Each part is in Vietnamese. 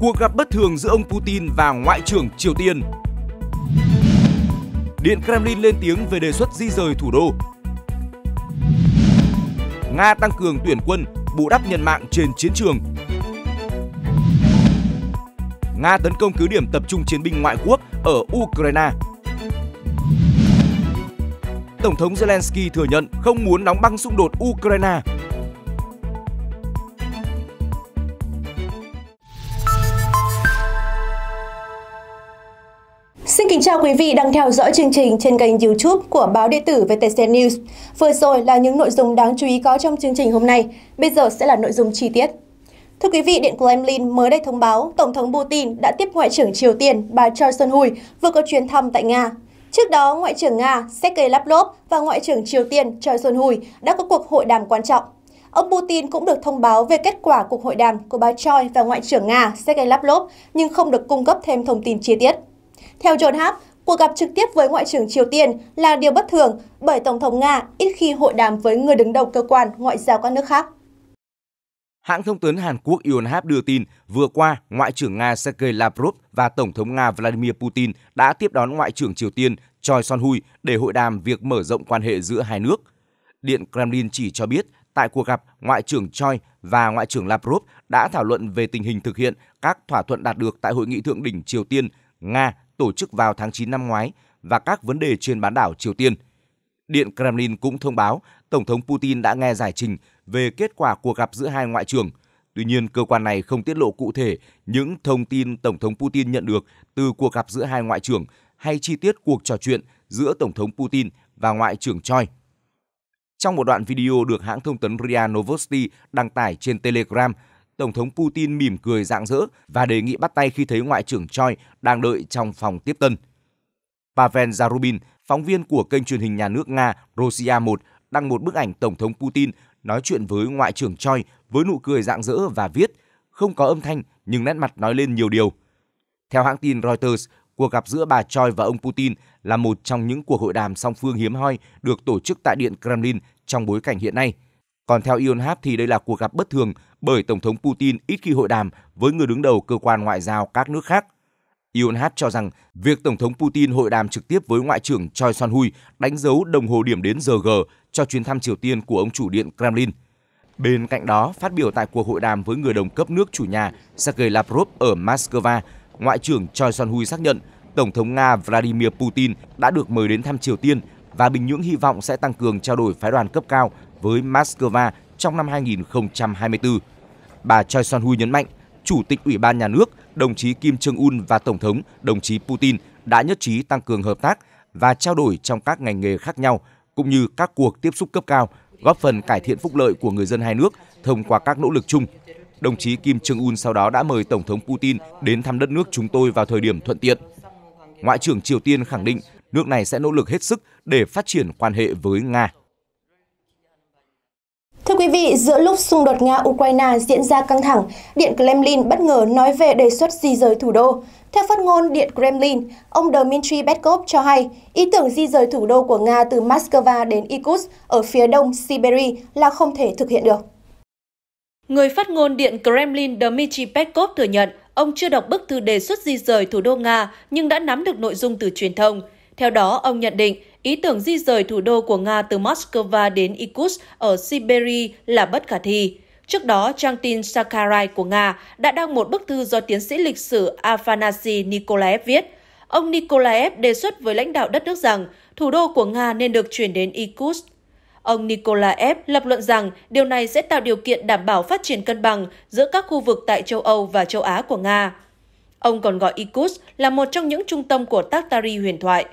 cuộc gặp bất thường giữa ông Putin và Ngoại trưởng Triều Tiên. Điện Kremlin lên tiếng về đề xuất di rời thủ đô. Nga tăng cường tuyển quân, bù đắp nhân mạng trên chiến trường. Nga tấn công cứ điểm tập trung chiến binh ngoại quốc ở Ukraine. Tổng thống Zelensky thừa nhận không muốn đóng băng xung đột Ukraine Kính chào quý vị đang theo dõi chương trình trên kênh YouTube của báo điện tử VTC News. Vừa rồi là những nội dung đáng chú ý có trong chương trình hôm nay, bây giờ sẽ là nội dung chi tiết. Thưa quý vị, Điện Kremlin mới đây thông báo Tổng thống Putin đã tiếp Ngoại trưởng Triều Tiên bà Choi Sun-hui vừa có chuyến thăm tại Nga. Trước đó, Ngoại trưởng Nga Sergei Lavrov và Ngoại trưởng Triều Tiên Choi Sun-hui đã có cuộc hội đàm quan trọng. Ông Putin cũng được thông báo về kết quả cuộc hội đàm của bà Choi và Ngoại trưởng Nga Sergei Lavrov nhưng không được cung cấp thêm thông tin chi tiết. Theo John Hap, cuộc gặp trực tiếp với Ngoại trưởng Triều Tiên là điều bất thường bởi Tổng thống Nga ít khi hội đàm với người đứng đầu cơ quan ngoại giao các nước khác. Hãng thông tấn Hàn Quốc Yonhap đưa tin, vừa qua, Ngoại trưởng Nga Sergei Lavrov và Tổng thống Nga Vladimir Putin đã tiếp đón Ngoại trưởng Triều Tiên Choi Son-hui để hội đàm việc mở rộng quan hệ giữa hai nước. Điện Kremlin chỉ cho biết, tại cuộc gặp, Ngoại trưởng Choi và Ngoại trưởng Lavrov đã thảo luận về tình hình thực hiện các thỏa thuận đạt được tại Hội nghị Thượng đỉnh Triều Tiên, Nga tổ chức vào tháng 9 năm ngoái và các vấn đề trên bán đảo Triều Tiên. Điện Kremlin cũng thông báo Tổng thống Putin đã nghe giải trình về kết quả cuộc gặp giữa hai ngoại trưởng. Tuy nhiên, cơ quan này không tiết lộ cụ thể những thông tin Tổng thống Putin nhận được từ cuộc gặp giữa hai ngoại trưởng hay chi tiết cuộc trò chuyện giữa Tổng thống Putin và Ngoại trưởng Choi. Trong một đoạn video được hãng thông tấn RIA Novosti đăng tải trên Telegram, Tổng thống Putin mỉm cười rạng rỡ và đề nghị bắt tay khi thấy Ngoại trưởng Choi đang đợi trong phòng tiếp tân. Pavel Zarubin, phóng viên của kênh truyền hình nhà nước Nga Rosia 1, đăng một bức ảnh Tổng thống Putin nói chuyện với Ngoại trưởng Choi với nụ cười rạng rỡ và viết không có âm thanh nhưng nét mặt nói lên nhiều điều. Theo hãng tin Reuters, cuộc gặp giữa bà Choi và ông Putin là một trong những cuộc hội đàm song phương hiếm hoi được tổ chức tại Điện Kremlin trong bối cảnh hiện nay – còn theo Ion Hap thì đây là cuộc gặp bất thường bởi Tổng thống Putin ít khi hội đàm với người đứng đầu cơ quan ngoại giao các nước khác. Ion Hap cho rằng việc Tổng thống Putin hội đàm trực tiếp với Ngoại trưởng Choi Son-hui đánh dấu đồng hồ điểm đến giờ G cho chuyến thăm Triều Tiên của ông chủ điện Kremlin. Bên cạnh đó, phát biểu tại cuộc hội đàm với người đồng cấp nước chủ nhà Sergei Lavrov ở Moscow, Ngoại trưởng Choi Son-hui xác nhận Tổng thống Nga Vladimir Putin đã được mời đến thăm Triều Tiên và Bình Nhưỡng hy vọng sẽ tăng cường trao đổi phái đoàn cấp cao với Moscow trong năm 2024. Bà Choi Son-hui nhấn mạnh, Chủ tịch Ủy ban Nhà nước, đồng chí Kim Jong-un và Tổng thống, đồng chí Putin đã nhất trí tăng cường hợp tác và trao đổi trong các ngành nghề khác nhau, cũng như các cuộc tiếp xúc cấp cao, góp phần cải thiện phúc lợi của người dân hai nước thông qua các nỗ lực chung. Đồng chí Kim Jong-un sau đó đã mời Tổng thống Putin đến thăm đất nước chúng tôi vào thời điểm thuận tiện. Ngoại trưởng Triều Tiên khẳng định nước này sẽ nỗ lực hết sức để phát triển quan hệ với Nga. Thưa quý vị, giữa lúc xung đột Nga-Ukraine diễn ra căng thẳng, Điện Kremlin bất ngờ nói về đề xuất di rời thủ đô. Theo phát ngôn Điện Kremlin, ông Dmitry Peskov cho hay ý tưởng di rời thủ đô của Nga từ Moscow đến Irkutsk ở phía đông Siberia là không thể thực hiện được. Người phát ngôn Điện Kremlin Dmitry Peskov thừa nhận ông chưa đọc bức thư đề xuất di rời thủ đô Nga nhưng đã nắm được nội dung từ truyền thông – theo đó, ông nhận định ý tưởng di rời thủ đô của Nga từ Moscow đến Irkutsk ở Siberia là bất khả thi. Trước đó, trang tin Sakharai của Nga đã đăng một bức thư do tiến sĩ lịch sử Afanasy Nikolaev viết. Ông Nikolaev đề xuất với lãnh đạo đất nước rằng thủ đô của Nga nên được chuyển đến Irkutsk. Ông Nikolaev lập luận rằng điều này sẽ tạo điều kiện đảm bảo phát triển cân bằng giữa các khu vực tại châu Âu và châu Á của Nga. Ông còn gọi Irkutsk là một trong những trung tâm của Tartary huyền thoại.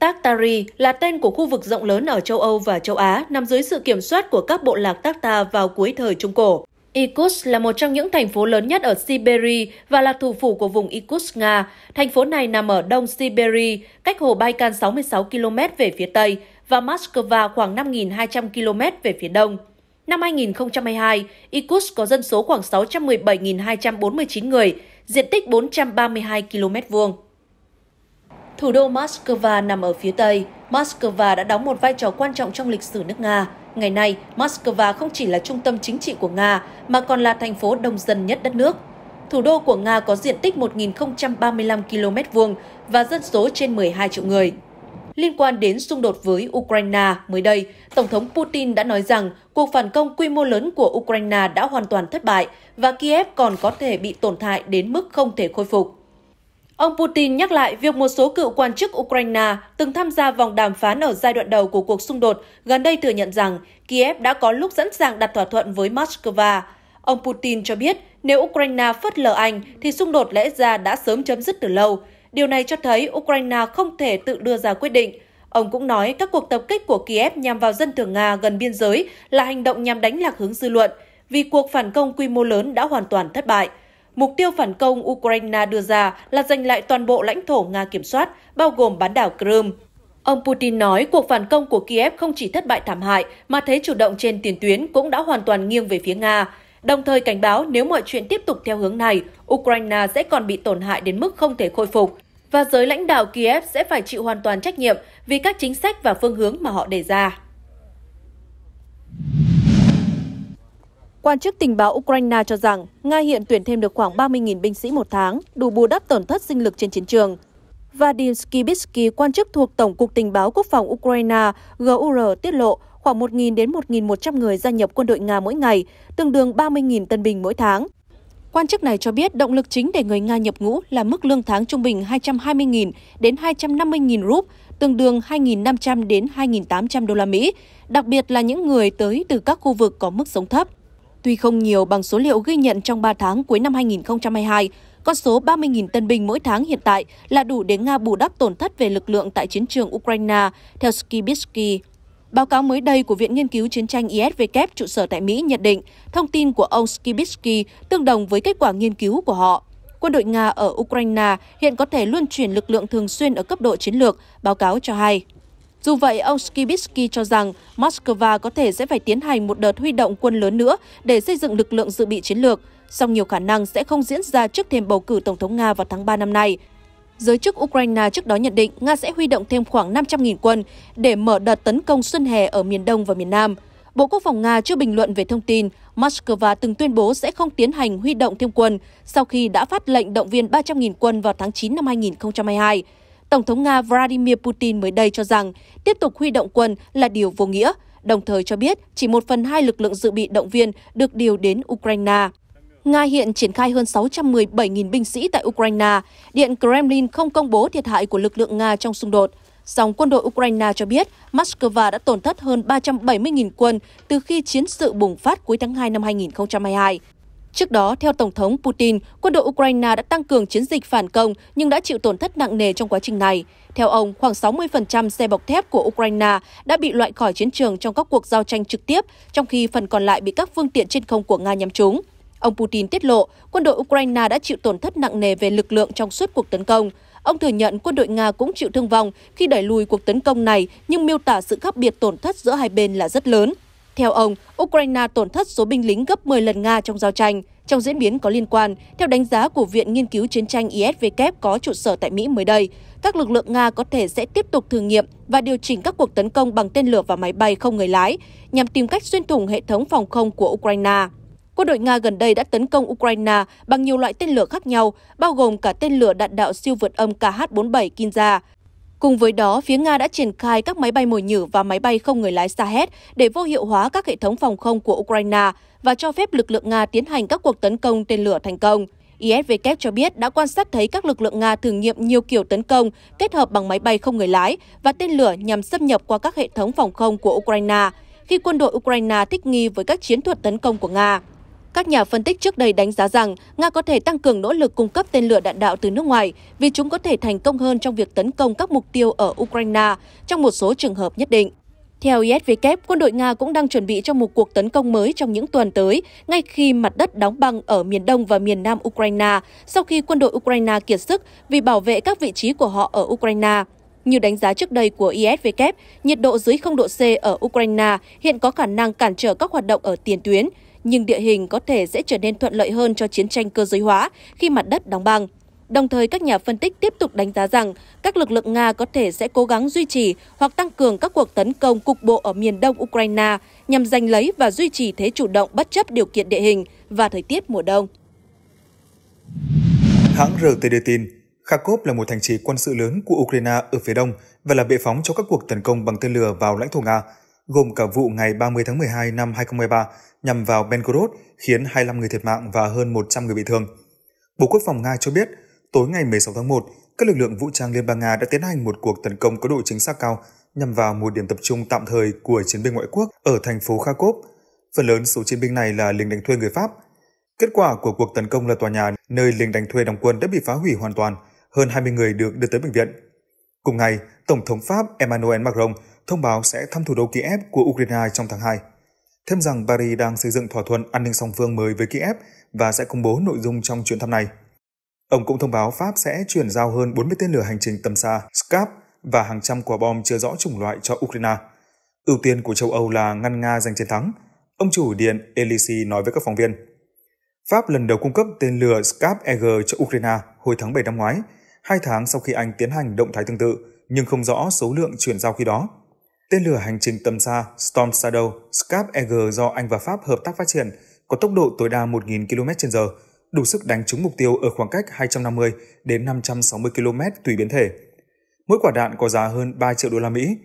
Tartary là tên của khu vực rộng lớn ở châu Âu và châu Á, nằm dưới sự kiểm soát của các bộ lạc Tartar vào cuối thời Trung Cổ. Irkutsk là một trong những thành phố lớn nhất ở Siberia và là thủ phủ của vùng Irkutsk Nga. Thành phố này nằm ở đông Siberia, cách hồ Baikan 66 km về phía tây và Moscow khoảng 5.200 km về phía đông. Năm 2022, Irkutsk có dân số khoảng 617.249 người, diện tích 432 km vuông. Thủ đô Moscow nằm ở phía Tây. Moscow đã đóng một vai trò quan trọng trong lịch sử nước Nga. Ngày nay, Moscow không chỉ là trung tâm chính trị của Nga mà còn là thành phố đông dân nhất đất nước. Thủ đô của Nga có diện tích 1.035 km vuông và dân số trên 12 triệu người. Liên quan đến xung đột với Ukraine, mới đây, Tổng thống Putin đã nói rằng cuộc phản công quy mô lớn của Ukraine đã hoàn toàn thất bại và Kiev còn có thể bị tổn hại đến mức không thể khôi phục. Ông Putin nhắc lại việc một số cựu quan chức Ukraine từng tham gia vòng đàm phán ở giai đoạn đầu của cuộc xung đột gần đây thừa nhận rằng Kiev đã có lúc sẵn sàng đặt thỏa thuận với Moscow. Ông Putin cho biết nếu Ukraine phớt lờ Anh thì xung đột lẽ ra đã sớm chấm dứt từ lâu. Điều này cho thấy Ukraine không thể tự đưa ra quyết định. Ông cũng nói các cuộc tập kích của Kiev nhằm vào dân thường Nga gần biên giới là hành động nhằm đánh lạc hướng dư luận, vì cuộc phản công quy mô lớn đã hoàn toàn thất bại. Mục tiêu phản công Ukraine đưa ra là giành lại toàn bộ lãnh thổ Nga kiểm soát, bao gồm bán đảo Crimea. Ông Putin nói cuộc phản công của Kiev không chỉ thất bại thảm hại, mà thế chủ động trên tiền tuyến cũng đã hoàn toàn nghiêng về phía Nga, đồng thời cảnh báo nếu mọi chuyện tiếp tục theo hướng này, Ukraine sẽ còn bị tổn hại đến mức không thể khôi phục, và giới lãnh đạo Kiev sẽ phải chịu hoàn toàn trách nhiệm vì các chính sách và phương hướng mà họ đề ra. Quan chức tình báo Ukraine cho rằng Nga hiện tuyển thêm được khoảng 30.000 binh sĩ một tháng, đủ bù đắp tổn thất sinh lực trên chiến trường. Vadim Skibitsky, quan chức thuộc Tổng cục Tình báo Quốc phòng Ukraine GUR tiết lộ khoảng 1.000 đến 1.100 người gia nhập quân đội Nga mỗi ngày, tương đương 30.000 tân binh mỗi tháng. Quan chức này cho biết động lực chính để người Nga nhập ngũ là mức lương tháng trung bình 220.000 đến 250.000 rúp, tương đương 2.500 đến 2.800 đô la Mỹ, đặc biệt là những người tới từ các khu vực có mức sống thấp. Tuy không nhiều bằng số liệu ghi nhận trong 3 tháng cuối năm 2022, con số 30.000 tân binh mỗi tháng hiện tại là đủ để Nga bù đắp tổn thất về lực lượng tại chiến trường Ukraine, theo Skibitsky. Báo cáo mới đây của Viện Nghiên cứu Chiến tranh ISW trụ sở tại Mỹ nhận định thông tin của ông Skibitsky tương đồng với kết quả nghiên cứu của họ. Quân đội Nga ở Ukraine hiện có thể luân chuyển lực lượng thường xuyên ở cấp độ chiến lược, báo cáo cho hay. Dù vậy, ông Skibitsky cho rằng Moscow có thể sẽ phải tiến hành một đợt huy động quân lớn nữa để xây dựng lực lượng dự bị chiến lược, song nhiều khả năng sẽ không diễn ra trước thềm bầu cử Tổng thống Nga vào tháng 3 năm nay. Giới chức Ukraine trước đó nhận định Nga sẽ huy động thêm khoảng 500.000 quân để mở đợt tấn công xuân hè ở miền Đông và miền Nam. Bộ Quốc phòng Nga chưa bình luận về thông tin Moscow từng tuyên bố sẽ không tiến hành huy động thêm quân sau khi đã phát lệnh động viên 300.000 quân vào tháng 9 năm 2022. Tổng thống Nga Vladimir Putin mới đây cho rằng tiếp tục huy động quân là điều vô nghĩa, đồng thời cho biết chỉ một phần hai lực lượng dự bị động viên được điều đến Ukraine. Nga hiện triển khai hơn 617.000 binh sĩ tại Ukraine. Điện Kremlin không công bố thiệt hại của lực lượng Nga trong xung đột. Song quân đội Ukraine cho biết Moscow đã tổn thất hơn 370.000 quân từ khi chiến sự bùng phát cuối tháng 2 năm 2022. Trước đó, theo Tổng thống Putin, quân đội Ukraine đã tăng cường chiến dịch phản công nhưng đã chịu tổn thất nặng nề trong quá trình này. Theo ông, khoảng 60% xe bọc thép của Ukraine đã bị loại khỏi chiến trường trong các cuộc giao tranh trực tiếp, trong khi phần còn lại bị các phương tiện trên không của Nga nhắm trúng. Ông Putin tiết lộ, quân đội Ukraine đã chịu tổn thất nặng nề về lực lượng trong suốt cuộc tấn công. Ông thừa nhận quân đội Nga cũng chịu thương vong khi đẩy lùi cuộc tấn công này, nhưng miêu tả sự khác biệt tổn thất giữa hai bên là rất lớn. Theo ông, Ukraine tổn thất số binh lính gấp 10 lần Nga trong giao tranh. Trong diễn biến có liên quan, theo đánh giá của Viện Nghiên cứu Chiến tranh ISW có trụ sở tại Mỹ mới đây, các lực lượng Nga có thể sẽ tiếp tục thử nghiệm và điều chỉnh các cuộc tấn công bằng tên lửa và máy bay không người lái nhằm tìm cách xuyên thủng hệ thống phòng không của Ukraine. Quân đội Nga gần đây đã tấn công Ukraine bằng nhiều loại tên lửa khác nhau, bao gồm cả tên lửa đạn đạo siêu vượt âm KH-47 Kinza. Cùng với đó, phía Nga đã triển khai các máy bay mồi nhử và máy bay không người lái Sahed để vô hiệu hóa các hệ thống phòng không của Ukraine và cho phép lực lượng Nga tiến hành các cuộc tấn công tên lửa thành công. ISW cho biết đã quan sát thấy các lực lượng Nga thử nghiệm nhiều kiểu tấn công kết hợp bằng máy bay không người lái và tên lửa nhằm xâm nhập qua các hệ thống phòng không của Ukraine khi quân đội Ukraine thích nghi với các chiến thuật tấn công của Nga. Các nhà phân tích trước đây đánh giá rằng Nga có thể tăng cường nỗ lực cung cấp tên lửa đạn đạo từ nước ngoài vì chúng có thể thành công hơn trong việc tấn công các mục tiêu ở Ukraine trong một số trường hợp nhất định. Theo ISW, quân đội Nga cũng đang chuẩn bị cho một cuộc tấn công mới trong những tuần tới, ngay khi mặt đất đóng băng ở miền đông và miền nam Ukraine, sau khi quân đội Ukraine kiệt sức vì bảo vệ các vị trí của họ ở Ukraine. Như đánh giá trước đây của ISW, nhiệt độ dưới 0 độ C ở Ukraine hiện có khả năng cản trở các hoạt động ở tiền tuyến, nhưng địa hình có thể sẽ trở nên thuận lợi hơn cho chiến tranh cơ giới hóa khi mặt đất đóng băng. Đồng thời, các nhà phân tích tiếp tục đánh giá rằng các lực lượng Nga có thể sẽ cố gắng duy trì hoặc tăng cường các cuộc tấn công cục bộ ở miền đông Ukraine nhằm giành lấy và duy trì thế chủ động bất chấp điều kiện địa hình và thời tiết mùa đông. Hãng RT đưa tin, Kharkov là một thành trì quân sự lớn của Ukraine ở phía đông và là bệ phóng cho các cuộc tấn công bằng tên lửa vào lãnh thổ Nga gồm cả vụ ngày 30 tháng 12 năm 2023 nhằm vào Belgorod khiến 25 người thiệt mạng và hơn 100 người bị thương. Bộ Quốc phòng Nga cho biết, tối ngày 16 tháng 1, các lực lượng vũ trang Liên bang Nga đã tiến hành một cuộc tấn công có độ chính xác cao nhằm vào một điểm tập trung tạm thời của chiến binh ngoại quốc ở thành phố Kharkov. Phần lớn số chiến binh này là lính đánh thuê người Pháp. Kết quả của cuộc tấn công là tòa nhà nơi lính đánh thuê đóng quân đã bị phá hủy hoàn toàn, hơn 20 người được đưa tới bệnh viện. Cùng ngày, Tổng thống Pháp Emmanuel Macron thông báo sẽ thăm thủ đô Kiev của Ukraine trong tháng 2. Thêm rằng Paris đang xây dựng thỏa thuận an ninh song phương mới với Kiev và sẽ công bố nội dung trong chuyến thăm này. Ông cũng thông báo Pháp sẽ chuyển giao hơn 40 tên lửa hành trình tầm xa Scap và hàng trăm quả bom chưa rõ chủng loại cho Ukraine. Ưu tiên của châu Âu là ngăn Nga giành chiến thắng, ông chủ điện Elysee nói với các phóng viên. Pháp lần đầu cung cấp tên lửa Scap EG cho Ukraine hồi tháng 7 năm ngoái, hai tháng sau khi Anh tiến hành động thái tương tự, nhưng không rõ số lượng chuyển giao khi đó. Tên lửa hành trình tầm xa Storm Shadow Scap Eagle do Anh và Pháp hợp tác phát triển có tốc độ tối đa 1.000 km/h, đủ sức đánh trúng mục tiêu ở khoảng cách 250 đến 560 km tùy biến thể. Mỗi quả đạn có giá hơn 3 triệu đô la Mỹ.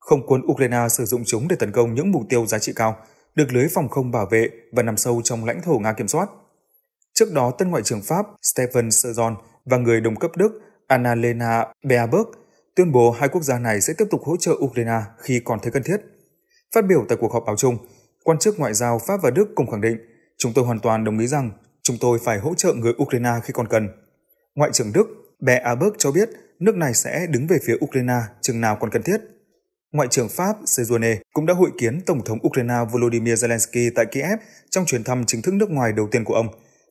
Không quân Ukraine sử dụng chúng để tấn công những mục tiêu giá trị cao, được lưới phòng không bảo vệ và nằm sâu trong lãnh thổ Nga kiểm soát. Trước đó, tân ngoại trưởng Pháp Stephen Sejong và người đồng cấp Đức Annalena Baerbock tuyên bố hai quốc gia này sẽ tiếp tục hỗ trợ Ukraine khi còn thấy cần thiết. Phát biểu tại cuộc họp báo chung, quan chức ngoại giao Pháp và Đức cùng khẳng định chúng tôi hoàn toàn đồng ý rằng chúng tôi phải hỗ trợ người Ukraine khi còn cần. Ngoại trưởng Đức, Bé Aberg cho biết nước này sẽ đứng về phía Ukraine chừng nào còn cần thiết. Ngoại trưởng Pháp Sejourne cũng đã hội kiến Tổng thống Ukraine Volodymyr Zelensky tại Kiev trong chuyến thăm chính thức nước ngoài đầu tiên của ông,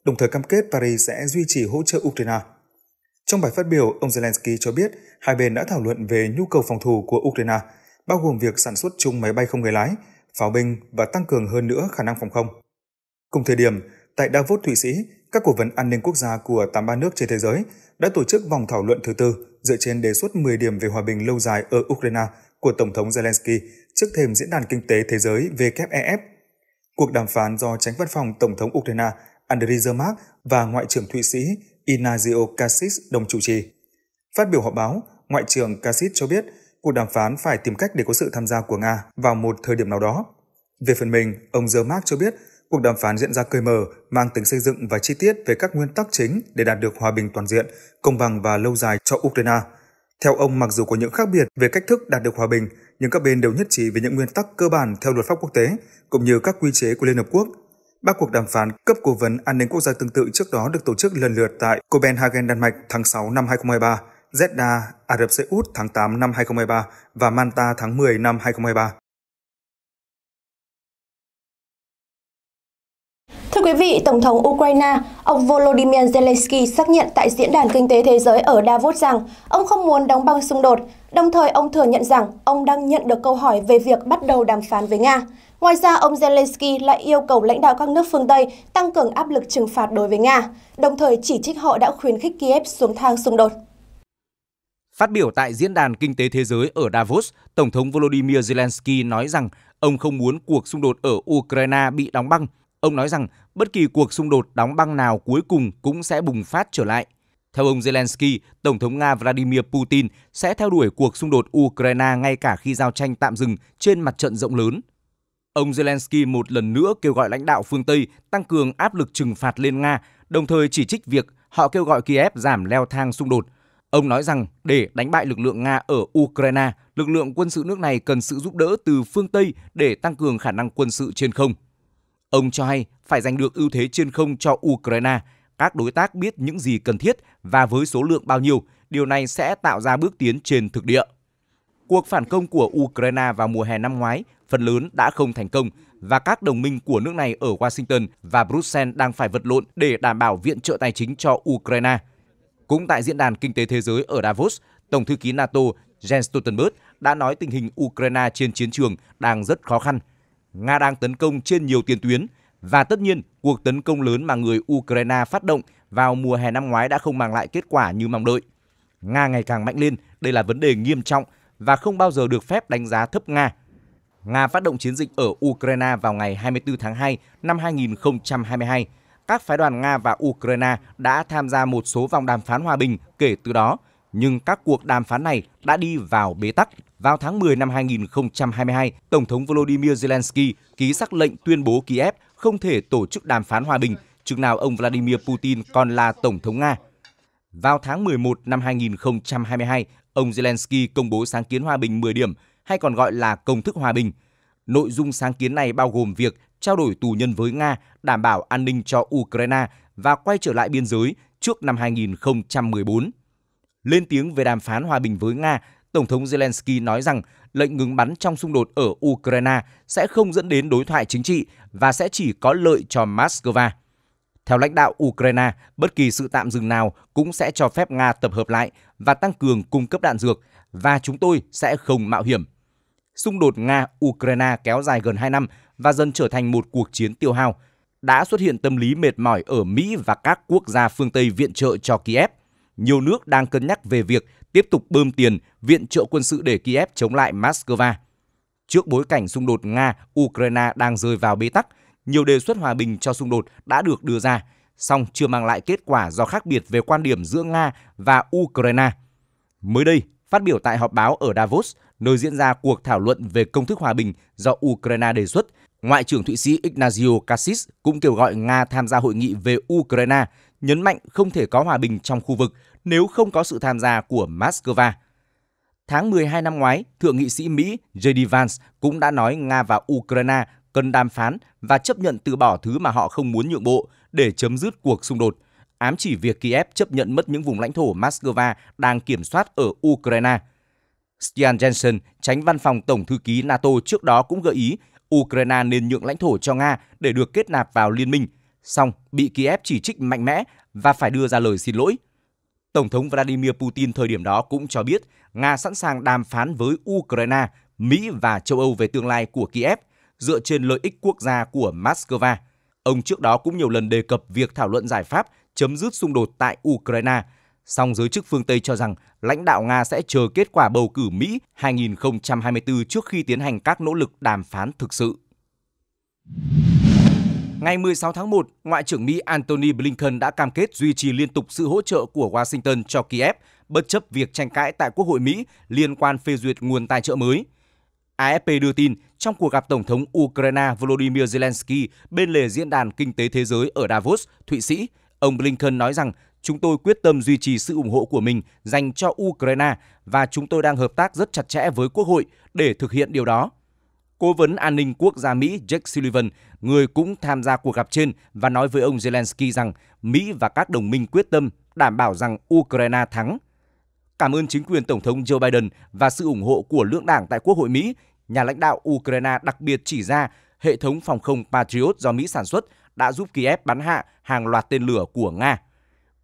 đồng thời cam kết Paris sẽ duy trì hỗ trợ Ukraine. Trong bài phát biểu, ông Zelensky cho biết hai bên đã thảo luận về nhu cầu phòng thủ của Ukraine, bao gồm việc sản xuất chung máy bay không người lái, pháo binh và tăng cường hơn nữa khả năng phòng không. Cùng thời điểm, tại Davos, Thụy Sĩ, các cố vấn an ninh quốc gia của 83 nước trên thế giới đã tổ chức vòng thảo luận thứ tư dựa trên đề xuất 10 điểm về hòa bình lâu dài ở Ukraine của Tổng thống Zelensky trước thềm Diễn đàn Kinh tế Thế giới WEF. Cuộc đàm phán do tránh văn phòng Tổng thống Ukraine Andriy Zermak và Ngoại trưởng Thụy Sĩ Inazio Cassis đồng chủ trì. Phát biểu họp báo, Ngoại trưởng Cassis cho biết cuộc đàm phán phải tìm cách để có sự tham gia của Nga vào một thời điểm nào đó. Về phần mình, ông Zermak cho biết cuộc đàm phán diễn ra cởi mở, mang tính xây dựng và chi tiết về các nguyên tắc chính để đạt được hòa bình toàn diện, công bằng và lâu dài cho Ukraine. Theo ông, mặc dù có những khác biệt về cách thức đạt được hòa bình, nhưng các bên đều nhất trí về những nguyên tắc cơ bản theo luật pháp quốc tế, cũng như các quy chế của Liên Hợp Quốc Ba cuộc đàm phán cấp cố vấn an ninh quốc gia tương tự trước đó được tổ chức lần lượt tại Copenhagen Đan Mạch tháng 6 năm 2023, Jeddah, Ả Rập Xê Út tháng 8 năm 2023 và Manta, tháng 10 năm 2023. Thưa quý vị, Tổng thống Ukraine, ông Volodymyr Zelensky xác nhận tại Diễn đàn Kinh tế Thế giới ở Davos rằng ông không muốn đóng băng xung đột Đồng thời, ông thừa nhận rằng ông đang nhận được câu hỏi về việc bắt đầu đàm phán với Nga. Ngoài ra, ông Zelensky lại yêu cầu lãnh đạo các nước phương Tây tăng cường áp lực trừng phạt đối với Nga, đồng thời chỉ trích họ đã khuyến khích Kiev xuống thang xung đột. Phát biểu tại Diễn đàn Kinh tế Thế giới ở Davos, Tổng thống Volodymyr Zelensky nói rằng ông không muốn cuộc xung đột ở Ukraine bị đóng băng. Ông nói rằng bất kỳ cuộc xung đột đóng băng nào cuối cùng cũng sẽ bùng phát trở lại. Theo ông Zelensky, Tổng thống Nga Vladimir Putin sẽ theo đuổi cuộc xung đột Ukraine ngay cả khi giao tranh tạm dừng trên mặt trận rộng lớn. Ông Zelensky một lần nữa kêu gọi lãnh đạo phương Tây tăng cường áp lực trừng phạt lên Nga, đồng thời chỉ trích việc họ kêu gọi Kiev giảm leo thang xung đột. Ông nói rằng để đánh bại lực lượng Nga ở Ukraine, lực lượng quân sự nước này cần sự giúp đỡ từ phương Tây để tăng cường khả năng quân sự trên không. Ông cho hay phải giành được ưu thế trên không cho Ukraine – các đối tác biết những gì cần thiết và với số lượng bao nhiêu, điều này sẽ tạo ra bước tiến trên thực địa. Cuộc phản công của Ukraine vào mùa hè năm ngoái phần lớn đã không thành công và các đồng minh của nước này ở Washington và Bruxelles đang phải vật lộn để đảm bảo viện trợ tài chính cho Ukraine. Cũng tại Diễn đàn Kinh tế Thế giới ở Davos, Tổng thư ký NATO Jens Stoltenberg đã nói tình hình Ukraine trên chiến trường đang rất khó khăn. Nga đang tấn công trên nhiều tiền tuyến, và tất nhiên, cuộc tấn công lớn mà người Ukraine phát động vào mùa hè năm ngoái đã không mang lại kết quả như mong đợi. Nga ngày càng mạnh lên, đây là vấn đề nghiêm trọng và không bao giờ được phép đánh giá thấp Nga. Nga phát động chiến dịch ở Ukraine vào ngày 24 tháng 2 năm 2022. Các phái đoàn Nga và Ukraine đã tham gia một số vòng đàm phán hòa bình kể từ đó, nhưng các cuộc đàm phán này đã đi vào bế tắc. Vào tháng 10 năm 2022, Tổng thống Volodymyr Zelensky ký sắc lệnh tuyên bố Kiev không thể tổ chức đàm phán hòa bình chừng nào ông Vladimir Putin còn là Tổng thống Nga. Vào tháng 11 năm 2022, ông Zelensky công bố sáng kiến hòa bình 10 điểm, hay còn gọi là công thức hòa bình. Nội dung sáng kiến này bao gồm việc trao đổi tù nhân với Nga, đảm bảo an ninh cho Ukraine và quay trở lại biên giới trước năm 2014. Lên tiếng về đàm phán hòa bình với Nga, Tổng thống Zelensky nói rằng lệnh ngừng bắn trong xung đột ở Ukraine sẽ không dẫn đến đối thoại chính trị và sẽ chỉ có lợi cho Moscow. Theo lãnh đạo Ukraine, bất kỳ sự tạm dừng nào cũng sẽ cho phép Nga tập hợp lại và tăng cường cung cấp đạn dược và chúng tôi sẽ không mạo hiểm. Xung đột Nga-Ukraine kéo dài gần 2 năm và dần trở thành một cuộc chiến tiêu hao. Đã xuất hiện tâm lý mệt mỏi ở Mỹ và các quốc gia phương Tây viện trợ cho Kiev. Nhiều nước đang cân nhắc về việc tiếp tục bơm tiền viện trợ quân sự để Kiev chống lại Moscow. Trước bối cảnh xung đột Nga-Ukraine đang rơi vào bế tắc, nhiều đề xuất hòa bình cho xung đột đã được đưa ra, song chưa mang lại kết quả do khác biệt về quan điểm giữa Nga và Ukraine. Mới đây, phát biểu tại họp báo ở Davos, nơi diễn ra cuộc thảo luận về công thức hòa bình do Ukraine đề xuất, Ngoại trưởng Thụy Sĩ Ignazio Cassis cũng kêu gọi Nga tham gia hội nghị về Ukraine, nhấn mạnh không thể có hòa bình trong khu vực nếu không có sự tham gia của Moscow. Tháng 12 năm ngoái, Thượng nghị sĩ Mỹ J.D. Vance cũng đã nói Nga và Ukraine cần đàm phán và chấp nhận từ bỏ thứ mà họ không muốn nhượng bộ để chấm dứt cuộc xung đột, ám chỉ việc Kiev chấp nhận mất những vùng lãnh thổ Moscow đang kiểm soát ở Ukraine. Stian Jensen, tránh văn phòng Tổng thư ký NATO trước đó cũng gợi ý Ukraine nên nhượng lãnh thổ cho Nga để được kết nạp vào liên minh, song bị Kiev chỉ trích mạnh mẽ và phải đưa ra lời xin lỗi – Tổng thống Vladimir Putin thời điểm đó cũng cho biết Nga sẵn sàng đàm phán với Ukraine, Mỹ và châu Âu về tương lai của Kiev dựa trên lợi ích quốc gia của Moscow. Ông trước đó cũng nhiều lần đề cập việc thảo luận giải pháp chấm dứt xung đột tại Ukraine, song giới chức phương Tây cho rằng lãnh đạo Nga sẽ chờ kết quả bầu cử Mỹ 2024 trước khi tiến hành các nỗ lực đàm phán thực sự. Ngày 16 tháng 1, Ngoại trưởng Mỹ Antony Blinken đã cam kết duy trì liên tục sự hỗ trợ của Washington cho Kiev, bất chấp việc tranh cãi tại Quốc hội Mỹ liên quan phê duyệt nguồn tài trợ mới. AFP đưa tin, trong cuộc gặp Tổng thống Ukraine Volodymyr Zelensky bên lề Diễn đàn Kinh tế Thế giới ở Davos, Thụy Sĩ, ông Blinken nói rằng chúng tôi quyết tâm duy trì sự ủng hộ của mình dành cho Ukraine và chúng tôi đang hợp tác rất chặt chẽ với Quốc hội để thực hiện điều đó. Cố vấn an ninh quốc gia Mỹ Jake Sullivan, người cũng tham gia cuộc gặp trên và nói với ông Zelensky rằng Mỹ và các đồng minh quyết tâm đảm bảo rằng Ukraine thắng. Cảm ơn chính quyền Tổng thống Joe Biden và sự ủng hộ của lưỡng đảng tại Quốc hội Mỹ, nhà lãnh đạo Ukraine đặc biệt chỉ ra hệ thống phòng không Patriot do Mỹ sản xuất đã giúp Kiev bắn hạ hàng loạt tên lửa của Nga.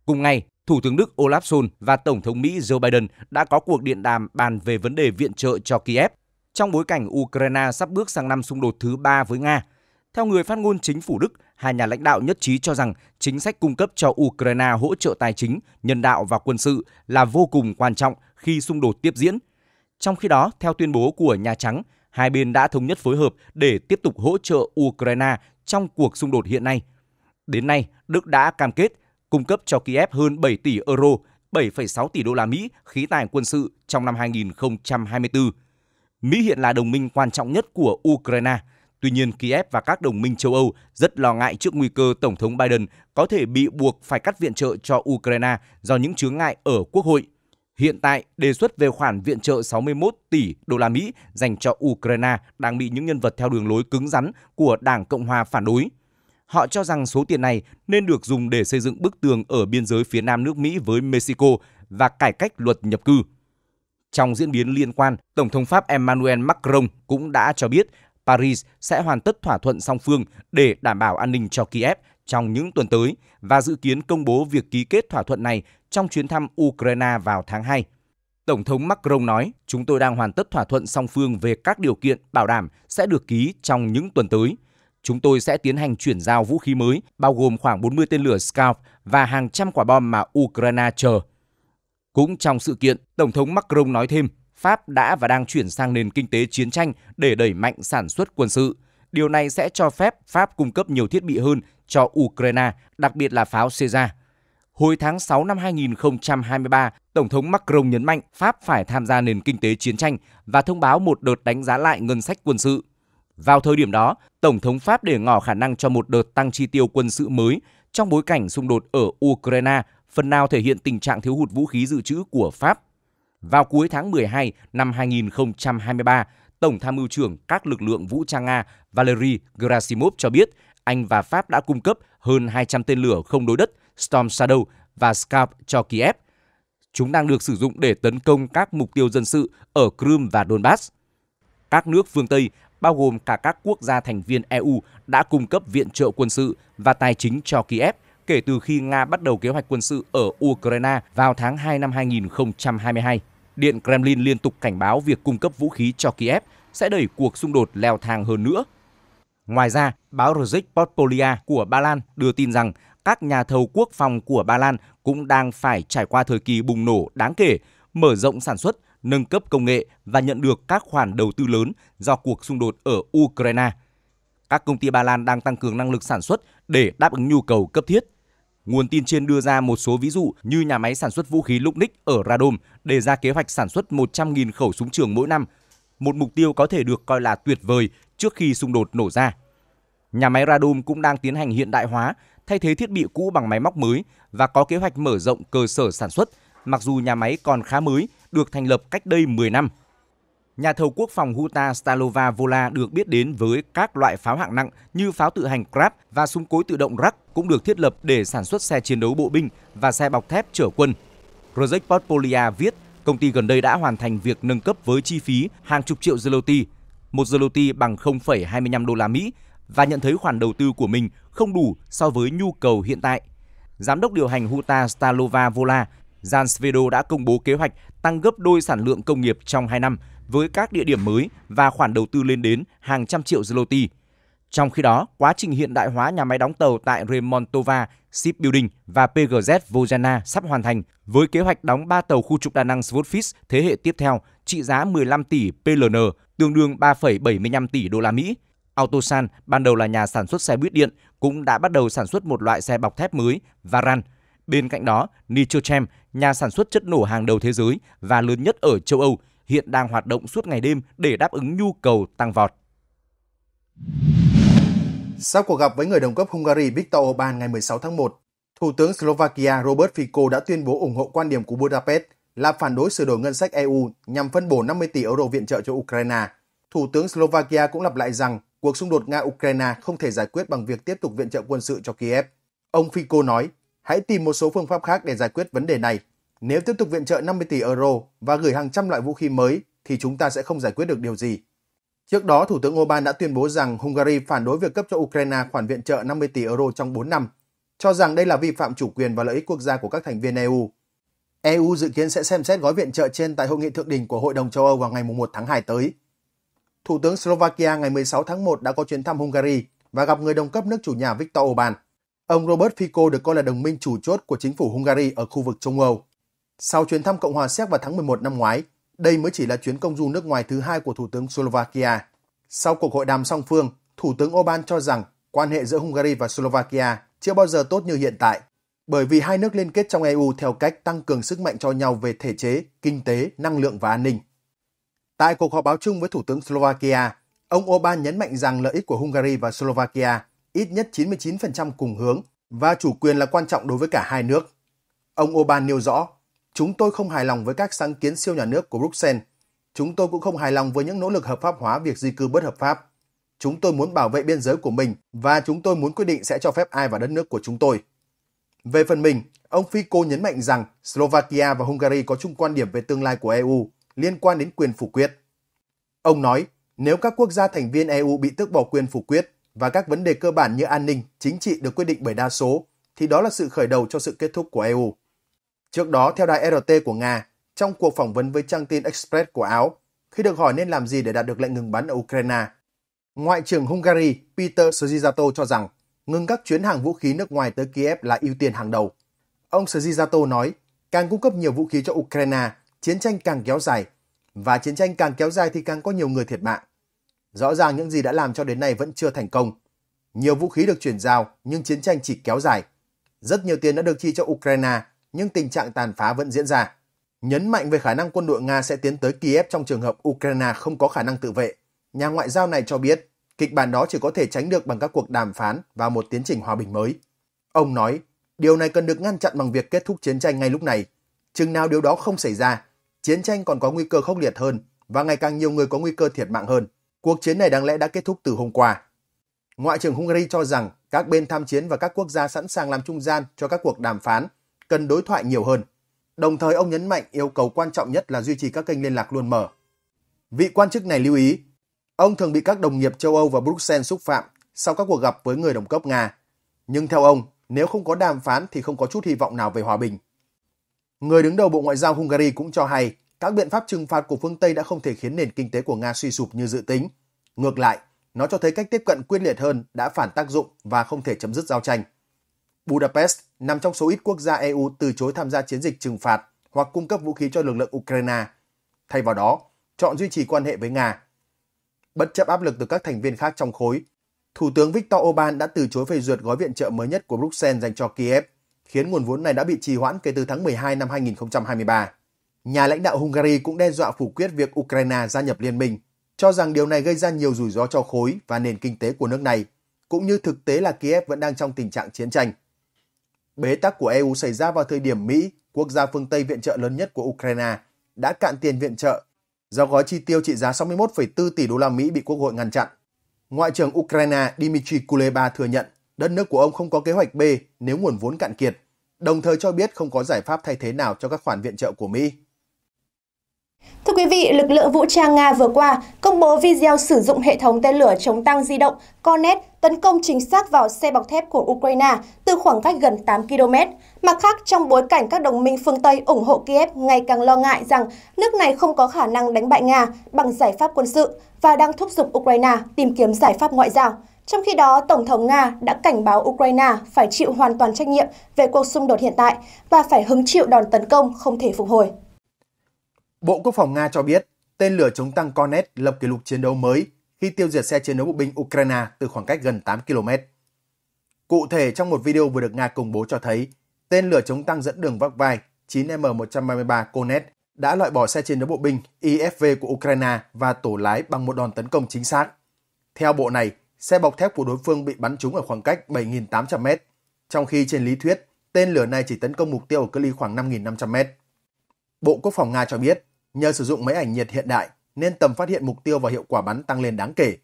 Cùng ngày, Thủ tướng Đức Olaf Scholz và Tổng thống Mỹ Joe Biden đã có cuộc điện đàm bàn về vấn đề viện trợ cho Kiev trong bối cảnh Ukraine sắp bước sang năm xung đột thứ ba với Nga. Theo người phát ngôn chính phủ Đức, hai nhà lãnh đạo nhất trí cho rằng chính sách cung cấp cho Ukraine hỗ trợ tài chính, nhân đạo và quân sự là vô cùng quan trọng khi xung đột tiếp diễn. Trong khi đó, theo tuyên bố của Nhà Trắng, hai bên đã thống nhất phối hợp để tiếp tục hỗ trợ Ukraine trong cuộc xung đột hiện nay. Đến nay, Đức đã cam kết cung cấp cho Kiev hơn 7 tỷ euro, 7,6 tỷ đô la Mỹ khí tài quân sự trong năm 2024. Mỹ hiện là đồng minh quan trọng nhất của Ukraine. Tuy nhiên, Kiev và các đồng minh châu Âu rất lo ngại trước nguy cơ Tổng thống Biden có thể bị buộc phải cắt viện trợ cho Ukraine do những chướng ngại ở Quốc hội. Hiện tại, đề xuất về khoản viện trợ 61 tỷ đô la Mỹ dành cho Ukraine đang bị những nhân vật theo đường lối cứng rắn của Đảng Cộng hòa phản đối. Họ cho rằng số tiền này nên được dùng để xây dựng bức tường ở biên giới phía nam nước Mỹ với Mexico và cải cách luật nhập cư. Trong diễn biến liên quan, Tổng thống Pháp Emmanuel Macron cũng đã cho biết Paris sẽ hoàn tất thỏa thuận song phương để đảm bảo an ninh cho Kiev trong những tuần tới và dự kiến công bố việc ký kết thỏa thuận này trong chuyến thăm Ukraine vào tháng 2. Tổng thống Macron nói, chúng tôi đang hoàn tất thỏa thuận song phương về các điều kiện bảo đảm sẽ được ký trong những tuần tới. Chúng tôi sẽ tiến hành chuyển giao vũ khí mới, bao gồm khoảng 40 tên lửa Scout và hàng trăm quả bom mà Ukraine chờ cũng trong sự kiện, Tổng thống Macron nói thêm, Pháp đã và đang chuyển sang nền kinh tế chiến tranh để đẩy mạnh sản xuất quân sự. Điều này sẽ cho phép Pháp cung cấp nhiều thiết bị hơn cho Ukraine, đặc biệt là pháo Caesar. Hồi tháng 6 năm 2023, Tổng thống Macron nhấn mạnh Pháp phải tham gia nền kinh tế chiến tranh và thông báo một đợt đánh giá lại ngân sách quân sự. Vào thời điểm đó, Tổng thống Pháp để ngỏ khả năng cho một đợt tăng chi tiêu quân sự mới trong bối cảnh xung đột ở Ukraine phần nào thể hiện tình trạng thiếu hụt vũ khí dự trữ của Pháp. Vào cuối tháng 12 năm 2023, Tổng tham mưu trưởng các lực lượng vũ trang Nga Valery Gerasimov cho biết Anh và Pháp đã cung cấp hơn 200 tên lửa không đối đất Storm Shadow và Scalp cho Kiev. Chúng đang được sử dụng để tấn công các mục tiêu dân sự ở Crimea và Donbass. Các nước phương Tây, bao gồm cả các quốc gia thành viên EU, đã cung cấp viện trợ quân sự và tài chính cho Kiev kể từ khi Nga bắt đầu kế hoạch quân sự ở Ukraine vào tháng 2 năm 2022. Điện Kremlin liên tục cảnh báo việc cung cấp vũ khí cho Kiev sẽ đẩy cuộc xung đột leo thang hơn nữa. Ngoài ra, báo Rzik Podpolia của Ba Lan đưa tin rằng các nhà thầu quốc phòng của Ba Lan cũng đang phải trải qua thời kỳ bùng nổ đáng kể, mở rộng sản xuất, nâng cấp công nghệ và nhận được các khoản đầu tư lớn do cuộc xung đột ở Ukraine. Các công ty Ba Lan đang tăng cường năng lực sản xuất để đáp ứng nhu cầu cấp thiết. Nguồn tin trên đưa ra một số ví dụ như nhà máy sản xuất vũ khí lúc ở Radom đề ra kế hoạch sản xuất 100.000 khẩu súng trường mỗi năm, một mục tiêu có thể được coi là tuyệt vời trước khi xung đột nổ ra. Nhà máy Radom cũng đang tiến hành hiện đại hóa, thay thế thiết bị cũ bằng máy móc mới và có kế hoạch mở rộng cơ sở sản xuất, mặc dù nhà máy còn khá mới, được thành lập cách đây 10 năm – Nhà thầu quốc phòng Huta Stalova Vola được biết đến với các loại pháo hạng nặng như pháo tự hành Krab và súng cối tự động Rak cũng được thiết lập để sản xuất xe chiến đấu bộ binh và xe bọc thép chở quân. Project Portfolia viết, công ty gần đây đã hoàn thành việc nâng cấp với chi phí hàng chục triệu zloty, một zloty bằng 0,25 đô la Mỹ và nhận thấy khoản đầu tư của mình không đủ so với nhu cầu hiện tại. Giám đốc điều hành Huta Stalova Vola Jan Svedo đã công bố kế hoạch tăng gấp đôi sản lượng công nghiệp trong 2 năm – với các địa điểm mới và khoản đầu tư lên đến hàng trăm triệu zloty. Trong khi đó, quá trình hiện đại hóa nhà máy đóng tàu tại Remontova Shipbuilding và PGZ Vojana sắp hoàn thành với kế hoạch đóng 3 tàu khu trục đa năng Swordfish thế hệ tiếp theo trị giá 15 tỷ PLN, tương đương 3,75 tỷ đô la Mỹ. Autosan, ban đầu là nhà sản xuất xe buýt điện, cũng đã bắt đầu sản xuất một loại xe bọc thép mới, Varan. Bên cạnh đó, Nitrochem, nhà sản xuất chất nổ hàng đầu thế giới và lớn nhất ở châu Âu, hiện đang hoạt động suốt ngày đêm để đáp ứng nhu cầu tăng vọt. Sau cuộc gặp với người đồng cấp Hungary Viktor Orbán ngày 16 tháng 1, Thủ tướng Slovakia Robert Fico đã tuyên bố ủng hộ quan điểm của Budapest là phản đối sửa đổi ngân sách EU nhằm phân bổ 50 tỷ euro viện trợ cho Ukraine. Thủ tướng Slovakia cũng lặp lại rằng cuộc xung đột Nga-Ukraine không thể giải quyết bằng việc tiếp tục viện trợ quân sự cho Kiev. Ông Fico nói, hãy tìm một số phương pháp khác để giải quyết vấn đề này nếu tiếp tục viện trợ 50 tỷ euro và gửi hàng trăm loại vũ khí mới thì chúng ta sẽ không giải quyết được điều gì. Trước đó, Thủ tướng Orbán đã tuyên bố rằng Hungary phản đối việc cấp cho Ukraine khoản viện trợ 50 tỷ euro trong 4 năm, cho rằng đây là vi phạm chủ quyền và lợi ích quốc gia của các thành viên EU. EU dự kiến sẽ xem xét gói viện trợ trên tại hội nghị thượng đỉnh của Hội đồng châu Âu vào ngày 1 tháng 2 tới. Thủ tướng Slovakia ngày 16 tháng 1 đã có chuyến thăm Hungary và gặp người đồng cấp nước chủ nhà Viktor Orbán. Ông Robert Fico được coi là đồng minh chủ chốt của chính phủ Hungary ở khu vực Trung Âu. Sau chuyến thăm Cộng hòa Séc vào tháng 11 năm ngoái, đây mới chỉ là chuyến công du nước ngoài thứ hai của Thủ tướng Slovakia. Sau cuộc hội đàm song phương, Thủ tướng Orbán cho rằng quan hệ giữa Hungary và Slovakia chưa bao giờ tốt như hiện tại, bởi vì hai nước liên kết trong EU theo cách tăng cường sức mạnh cho nhau về thể chế, kinh tế, năng lượng và an ninh. Tại cuộc họp báo chung với Thủ tướng Slovakia, ông Orbán nhấn mạnh rằng lợi ích của Hungary và Slovakia ít nhất 99% cùng hướng và chủ quyền là quan trọng đối với cả hai nước. Ông Orbán nêu rõ Chúng tôi không hài lòng với các sáng kiến siêu nhà nước của Bruxelles. Chúng tôi cũng không hài lòng với những nỗ lực hợp pháp hóa việc di cư bất hợp pháp. Chúng tôi muốn bảo vệ biên giới của mình và chúng tôi muốn quyết định sẽ cho phép ai vào đất nước của chúng tôi. Về phần mình, ông Fico nhấn mạnh rằng Slovakia và Hungary có chung quan điểm về tương lai của EU liên quan đến quyền phủ quyết. Ông nói, nếu các quốc gia thành viên EU bị tước bỏ quyền phủ quyết và các vấn đề cơ bản như an ninh, chính trị được quyết định bởi đa số, thì đó là sự khởi đầu cho sự kết thúc của EU. Trước đó, theo đài RT của Nga, trong cuộc phỏng vấn với trang tin Express của Áo, khi được hỏi nên làm gì để đạt được lệnh ngừng bắn ở Ukraine, Ngoại trưởng Hungary Peter Szijjarto cho rằng ngừng các chuyến hàng vũ khí nước ngoài tới Kiev là ưu tiên hàng đầu. Ông Szijjarto nói, càng cung cấp nhiều vũ khí cho Ukraine, chiến tranh càng kéo dài, và chiến tranh càng kéo dài thì càng có nhiều người thiệt mạng. Rõ ràng những gì đã làm cho đến nay vẫn chưa thành công. Nhiều vũ khí được chuyển giao, nhưng chiến tranh chỉ kéo dài. Rất nhiều tiền đã được chi cho Ukraine, nhưng tình trạng tàn phá vẫn diễn ra. Nhấn mạnh về khả năng quân đội Nga sẽ tiến tới Kiev trong trường hợp Ukraine không có khả năng tự vệ, nhà ngoại giao này cho biết kịch bản đó chỉ có thể tránh được bằng các cuộc đàm phán và một tiến trình hòa bình mới. Ông nói, điều này cần được ngăn chặn bằng việc kết thúc chiến tranh ngay lúc này. Chừng nào điều đó không xảy ra, chiến tranh còn có nguy cơ khốc liệt hơn và ngày càng nhiều người có nguy cơ thiệt mạng hơn. Cuộc chiến này đáng lẽ đã kết thúc từ hôm qua. Ngoại trưởng Hungary cho rằng các bên tham chiến và các quốc gia sẵn sàng làm trung gian cho các cuộc đàm phán cần đối thoại nhiều hơn. Đồng thời ông nhấn mạnh yêu cầu quan trọng nhất là duy trì các kênh liên lạc luôn mở. Vị quan chức này lưu ý, ông thường bị các đồng nghiệp châu Âu và Bruxelles xúc phạm sau các cuộc gặp với người đồng cấp Nga. Nhưng theo ông, nếu không có đàm phán thì không có chút hy vọng nào về hòa bình. Người đứng đầu Bộ Ngoại giao Hungary cũng cho hay các biện pháp trừng phạt của phương Tây đã không thể khiến nền kinh tế của Nga suy sụp như dự tính. Ngược lại, nó cho thấy cách tiếp cận quyết liệt hơn đã phản tác dụng và không thể chấm dứt giao tranh. Budapest nằm trong số ít quốc gia EU từ chối tham gia chiến dịch trừng phạt hoặc cung cấp vũ khí cho lực lượng Ukraine. Thay vào đó, chọn duy trì quan hệ với Nga. Bất chấp áp lực từ các thành viên khác trong khối, Thủ tướng Viktor Orbán đã từ chối phê duyệt gói viện trợ mới nhất của Bruxelles dành cho Kiev, khiến nguồn vốn này đã bị trì hoãn kể từ tháng 12 năm 2023. Nhà lãnh đạo Hungary cũng đe dọa phủ quyết việc Ukraine gia nhập liên minh, cho rằng điều này gây ra nhiều rủi ro cho khối và nền kinh tế của nước này, cũng như thực tế là Kiev vẫn đang trong tình trạng chiến tranh. Bế tắc của EU xảy ra vào thời điểm Mỹ, quốc gia phương Tây viện trợ lớn nhất của Ukraine, đã cạn tiền viện trợ do gói chi tiêu trị giá 61,4 tỷ đô la Mỹ bị Quốc hội ngăn chặn. Ngoại trưởng Ukraine Dmitry Kuleba thừa nhận đất nước của ông không có kế hoạch B nếu nguồn vốn cạn kiệt, đồng thời cho biết không có giải pháp thay thế nào cho các khoản viện trợ của Mỹ. Thưa quý vị, lực lượng vũ trang Nga vừa qua công bố video sử dụng hệ thống tên lửa chống tăng di động Cornet tấn công chính xác vào xe bọc thép của Ukraine từ khoảng cách gần 8 km. Mặt khác, trong bối cảnh các đồng minh phương Tây ủng hộ Kiev ngày càng lo ngại rằng nước này không có khả năng đánh bại Nga bằng giải pháp quân sự và đang thúc giục Ukraine tìm kiếm giải pháp ngoại giao. Trong khi đó, Tổng thống Nga đã cảnh báo Ukraine phải chịu hoàn toàn trách nhiệm về cuộc xung đột hiện tại và phải hứng chịu đòn tấn công không thể phục hồi. Bộ Quốc phòng Nga cho biết tên lửa chống tăng Cornet lập kỷ lục chiến đấu mới khi tiêu diệt xe chiến đấu bộ binh Ukraine từ khoảng cách gần 8 km. Cụ thể trong một video vừa được Nga công bố cho thấy, tên lửa chống tăng dẫn đường vác vai 9M133 Cornet đã loại bỏ xe chiến đấu bộ binh IFV của Ukraine và tổ lái bằng một đòn tấn công chính xác. Theo bộ này, xe bọc thép của đối phương bị bắn trúng ở khoảng cách 7.800m, trong khi trên lý thuyết, tên lửa này chỉ tấn công mục tiêu ở cự ly khoảng 5.500m. Bộ Quốc phòng Nga cho biết, Nhờ sử dụng máy ảnh nhiệt hiện đại nên tầm phát hiện mục tiêu và hiệu quả bắn tăng lên đáng kể.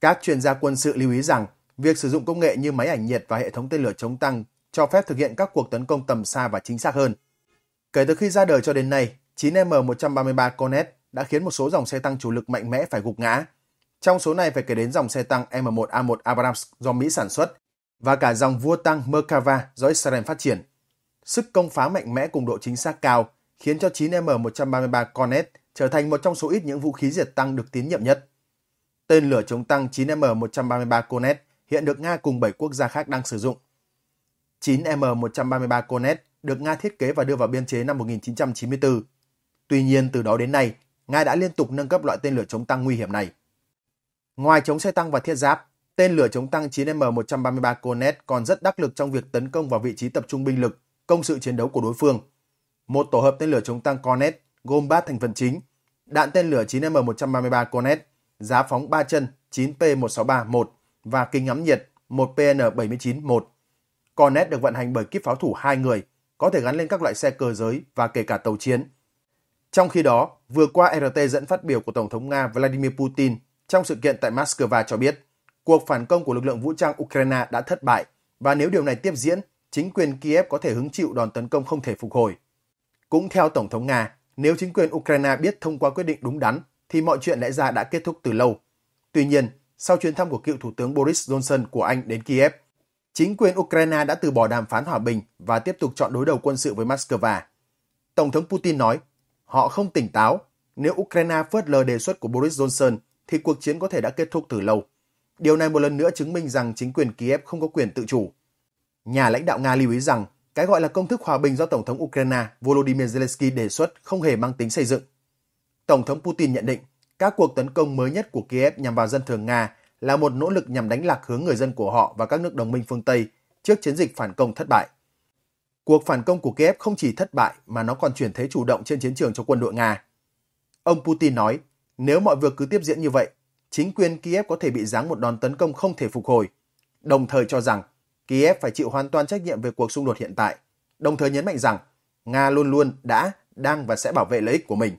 Các chuyên gia quân sự lưu ý rằng việc sử dụng công nghệ như máy ảnh nhiệt và hệ thống tên lửa chống tăng cho phép thực hiện các cuộc tấn công tầm xa và chính xác hơn. Kể từ khi ra đời cho đến nay, 9M133 Cornet đã khiến một số dòng xe tăng chủ lực mạnh mẽ phải gục ngã. Trong số này phải kể đến dòng xe tăng M1A1 Abrams do Mỹ sản xuất và cả dòng vua tăng Merkava do Israel phát triển. Sức công phá mạnh mẽ cùng độ chính xác cao khiến cho 9M133 Cornet trở thành một trong số ít những vũ khí diệt tăng được tín nhiệm nhất. Tên lửa chống tăng 9M133 Cornet hiện được Nga cùng 7 quốc gia khác đang sử dụng. 9M133 Cornet được Nga thiết kế và đưa vào biên chế năm 1994. Tuy nhiên, từ đó đến nay, Nga đã liên tục nâng cấp loại tên lửa chống tăng nguy hiểm này. Ngoài chống xe tăng và thiết giáp, tên lửa chống tăng 9M133 Cornet còn rất đắc lực trong việc tấn công vào vị trí tập trung binh lực, công sự chiến đấu của đối phương – một tổ hợp tên lửa chống tăng Cornet gồm 3 thành phần chính, đạn tên lửa 9M133 Cornet, giá phóng 3 chân 9P1631 và kính ngắm nhiệt 1PN791. Cornet được vận hành bởi kíp pháo thủ 2 người, có thể gắn lên các loại xe cơ giới và kể cả tàu chiến. Trong khi đó, vừa qua RT dẫn phát biểu của Tổng thống Nga Vladimir Putin trong sự kiện tại Moscow cho biết, cuộc phản công của lực lượng vũ trang Ukraine đã thất bại và nếu điều này tiếp diễn, chính quyền Kiev có thể hứng chịu đòn tấn công không thể phục hồi. Cũng theo Tổng thống Nga, nếu chính quyền Ukraine biết thông qua quyết định đúng đắn thì mọi chuyện lẽ ra đã kết thúc từ lâu. Tuy nhiên, sau chuyến thăm của cựu Thủ tướng Boris Johnson của Anh đến Kiev, chính quyền Ukraine đã từ bỏ đàm phán hòa bình và tiếp tục chọn đối đầu quân sự với Moscow. Tổng thống Putin nói, họ không tỉnh táo, nếu Ukraine phớt lờ đề xuất của Boris Johnson thì cuộc chiến có thể đã kết thúc từ lâu. Điều này một lần nữa chứng minh rằng chính quyền Kiev không có quyền tự chủ. Nhà lãnh đạo Nga lưu ý rằng cái gọi là công thức hòa bình do Tổng thống Ukraine Volodymyr Zelensky đề xuất không hề mang tính xây dựng. Tổng thống Putin nhận định các cuộc tấn công mới nhất của Kiev nhằm vào dân thường Nga là một nỗ lực nhằm đánh lạc hướng người dân của họ và các nước đồng minh phương Tây trước chiến dịch phản công thất bại. Cuộc phản công của Kiev không chỉ thất bại mà nó còn chuyển thế chủ động trên chiến trường cho quân đội Nga. Ông Putin nói, nếu mọi việc cứ tiếp diễn như vậy, chính quyền Kiev có thể bị giáng một đòn tấn công không thể phục hồi, đồng thời cho rằng Kiev phải chịu hoàn toàn trách nhiệm về cuộc xung đột hiện tại, đồng thời nhấn mạnh rằng Nga luôn luôn đã, đang và sẽ bảo vệ lợi ích của mình.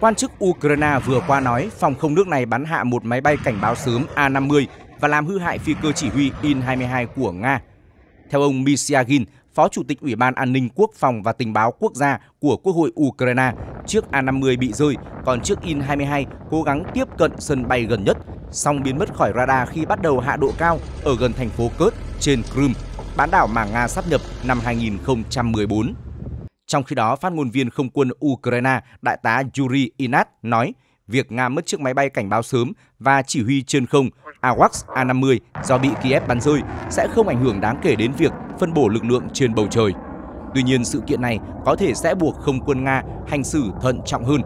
Quan chức Ukraine vừa qua nói phòng không nước này bắn hạ một máy bay cảnh báo sớm A-50 và làm hư hại phi cơ chỉ huy In-22 của Nga. Theo ông Misiagin, Phó Chủ tịch Ủy ban An ninh Quốc phòng và Tình báo Quốc gia của Quốc hội Ukraine chiếc A-50 bị rơi, còn chiếc In-22 cố gắng tiếp cận sân bay gần nhất, song biến mất khỏi radar khi bắt đầu hạ độ cao ở gần thành phố Kurt trên Crimea, bán đảo mà Nga sắp nhập năm 2014. Trong khi đó, phát ngôn viên không quân Ukraine, đại tá Yuri Inat nói, việc Nga mất chiếc máy bay cảnh báo sớm và chỉ huy trên không AWACS A-50 do bị Kiev bắn rơi sẽ không ảnh hưởng đáng kể đến việc phân bổ lực lượng trên bầu trời. Tuy nhiên, sự kiện này có thể sẽ buộc không quân Nga hành xử thận trọng hơn.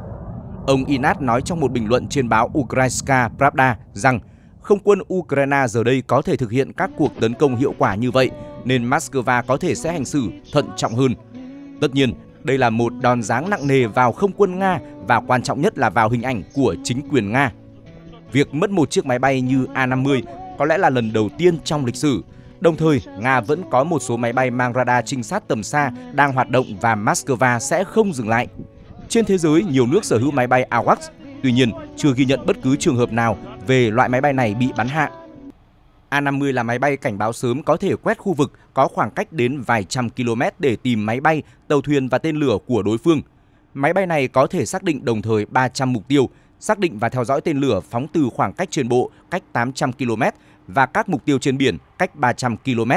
Ông Inat nói trong một bình luận trên báo Ukrainska Pravda rằng không quân Ukraine giờ đây có thể thực hiện các cuộc tấn công hiệu quả như vậy, nên Moscow có thể sẽ hành xử thận trọng hơn. Tất nhiên, đây là một đòn giáng nặng nề vào không quân Nga và quan trọng nhất là vào hình ảnh của chính quyền Nga. Việc mất một chiếc máy bay như A-50 có lẽ là lần đầu tiên trong lịch sử. Đồng thời, Nga vẫn có một số máy bay mang radar trinh sát tầm xa đang hoạt động và Moscow sẽ không dừng lại. Trên thế giới, nhiều nước sở hữu máy bay AWACS, tuy nhiên chưa ghi nhận bất cứ trường hợp nào về loại máy bay này bị bắn hạ. A-50 là máy bay cảnh báo sớm có thể quét khu vực có khoảng cách đến vài trăm km để tìm máy bay, tàu thuyền và tên lửa của đối phương. Máy bay này có thể xác định đồng thời 300 mục tiêu, xác định và theo dõi tên lửa phóng từ khoảng cách trên bộ cách 800 km và các mục tiêu trên biển cách 300 km.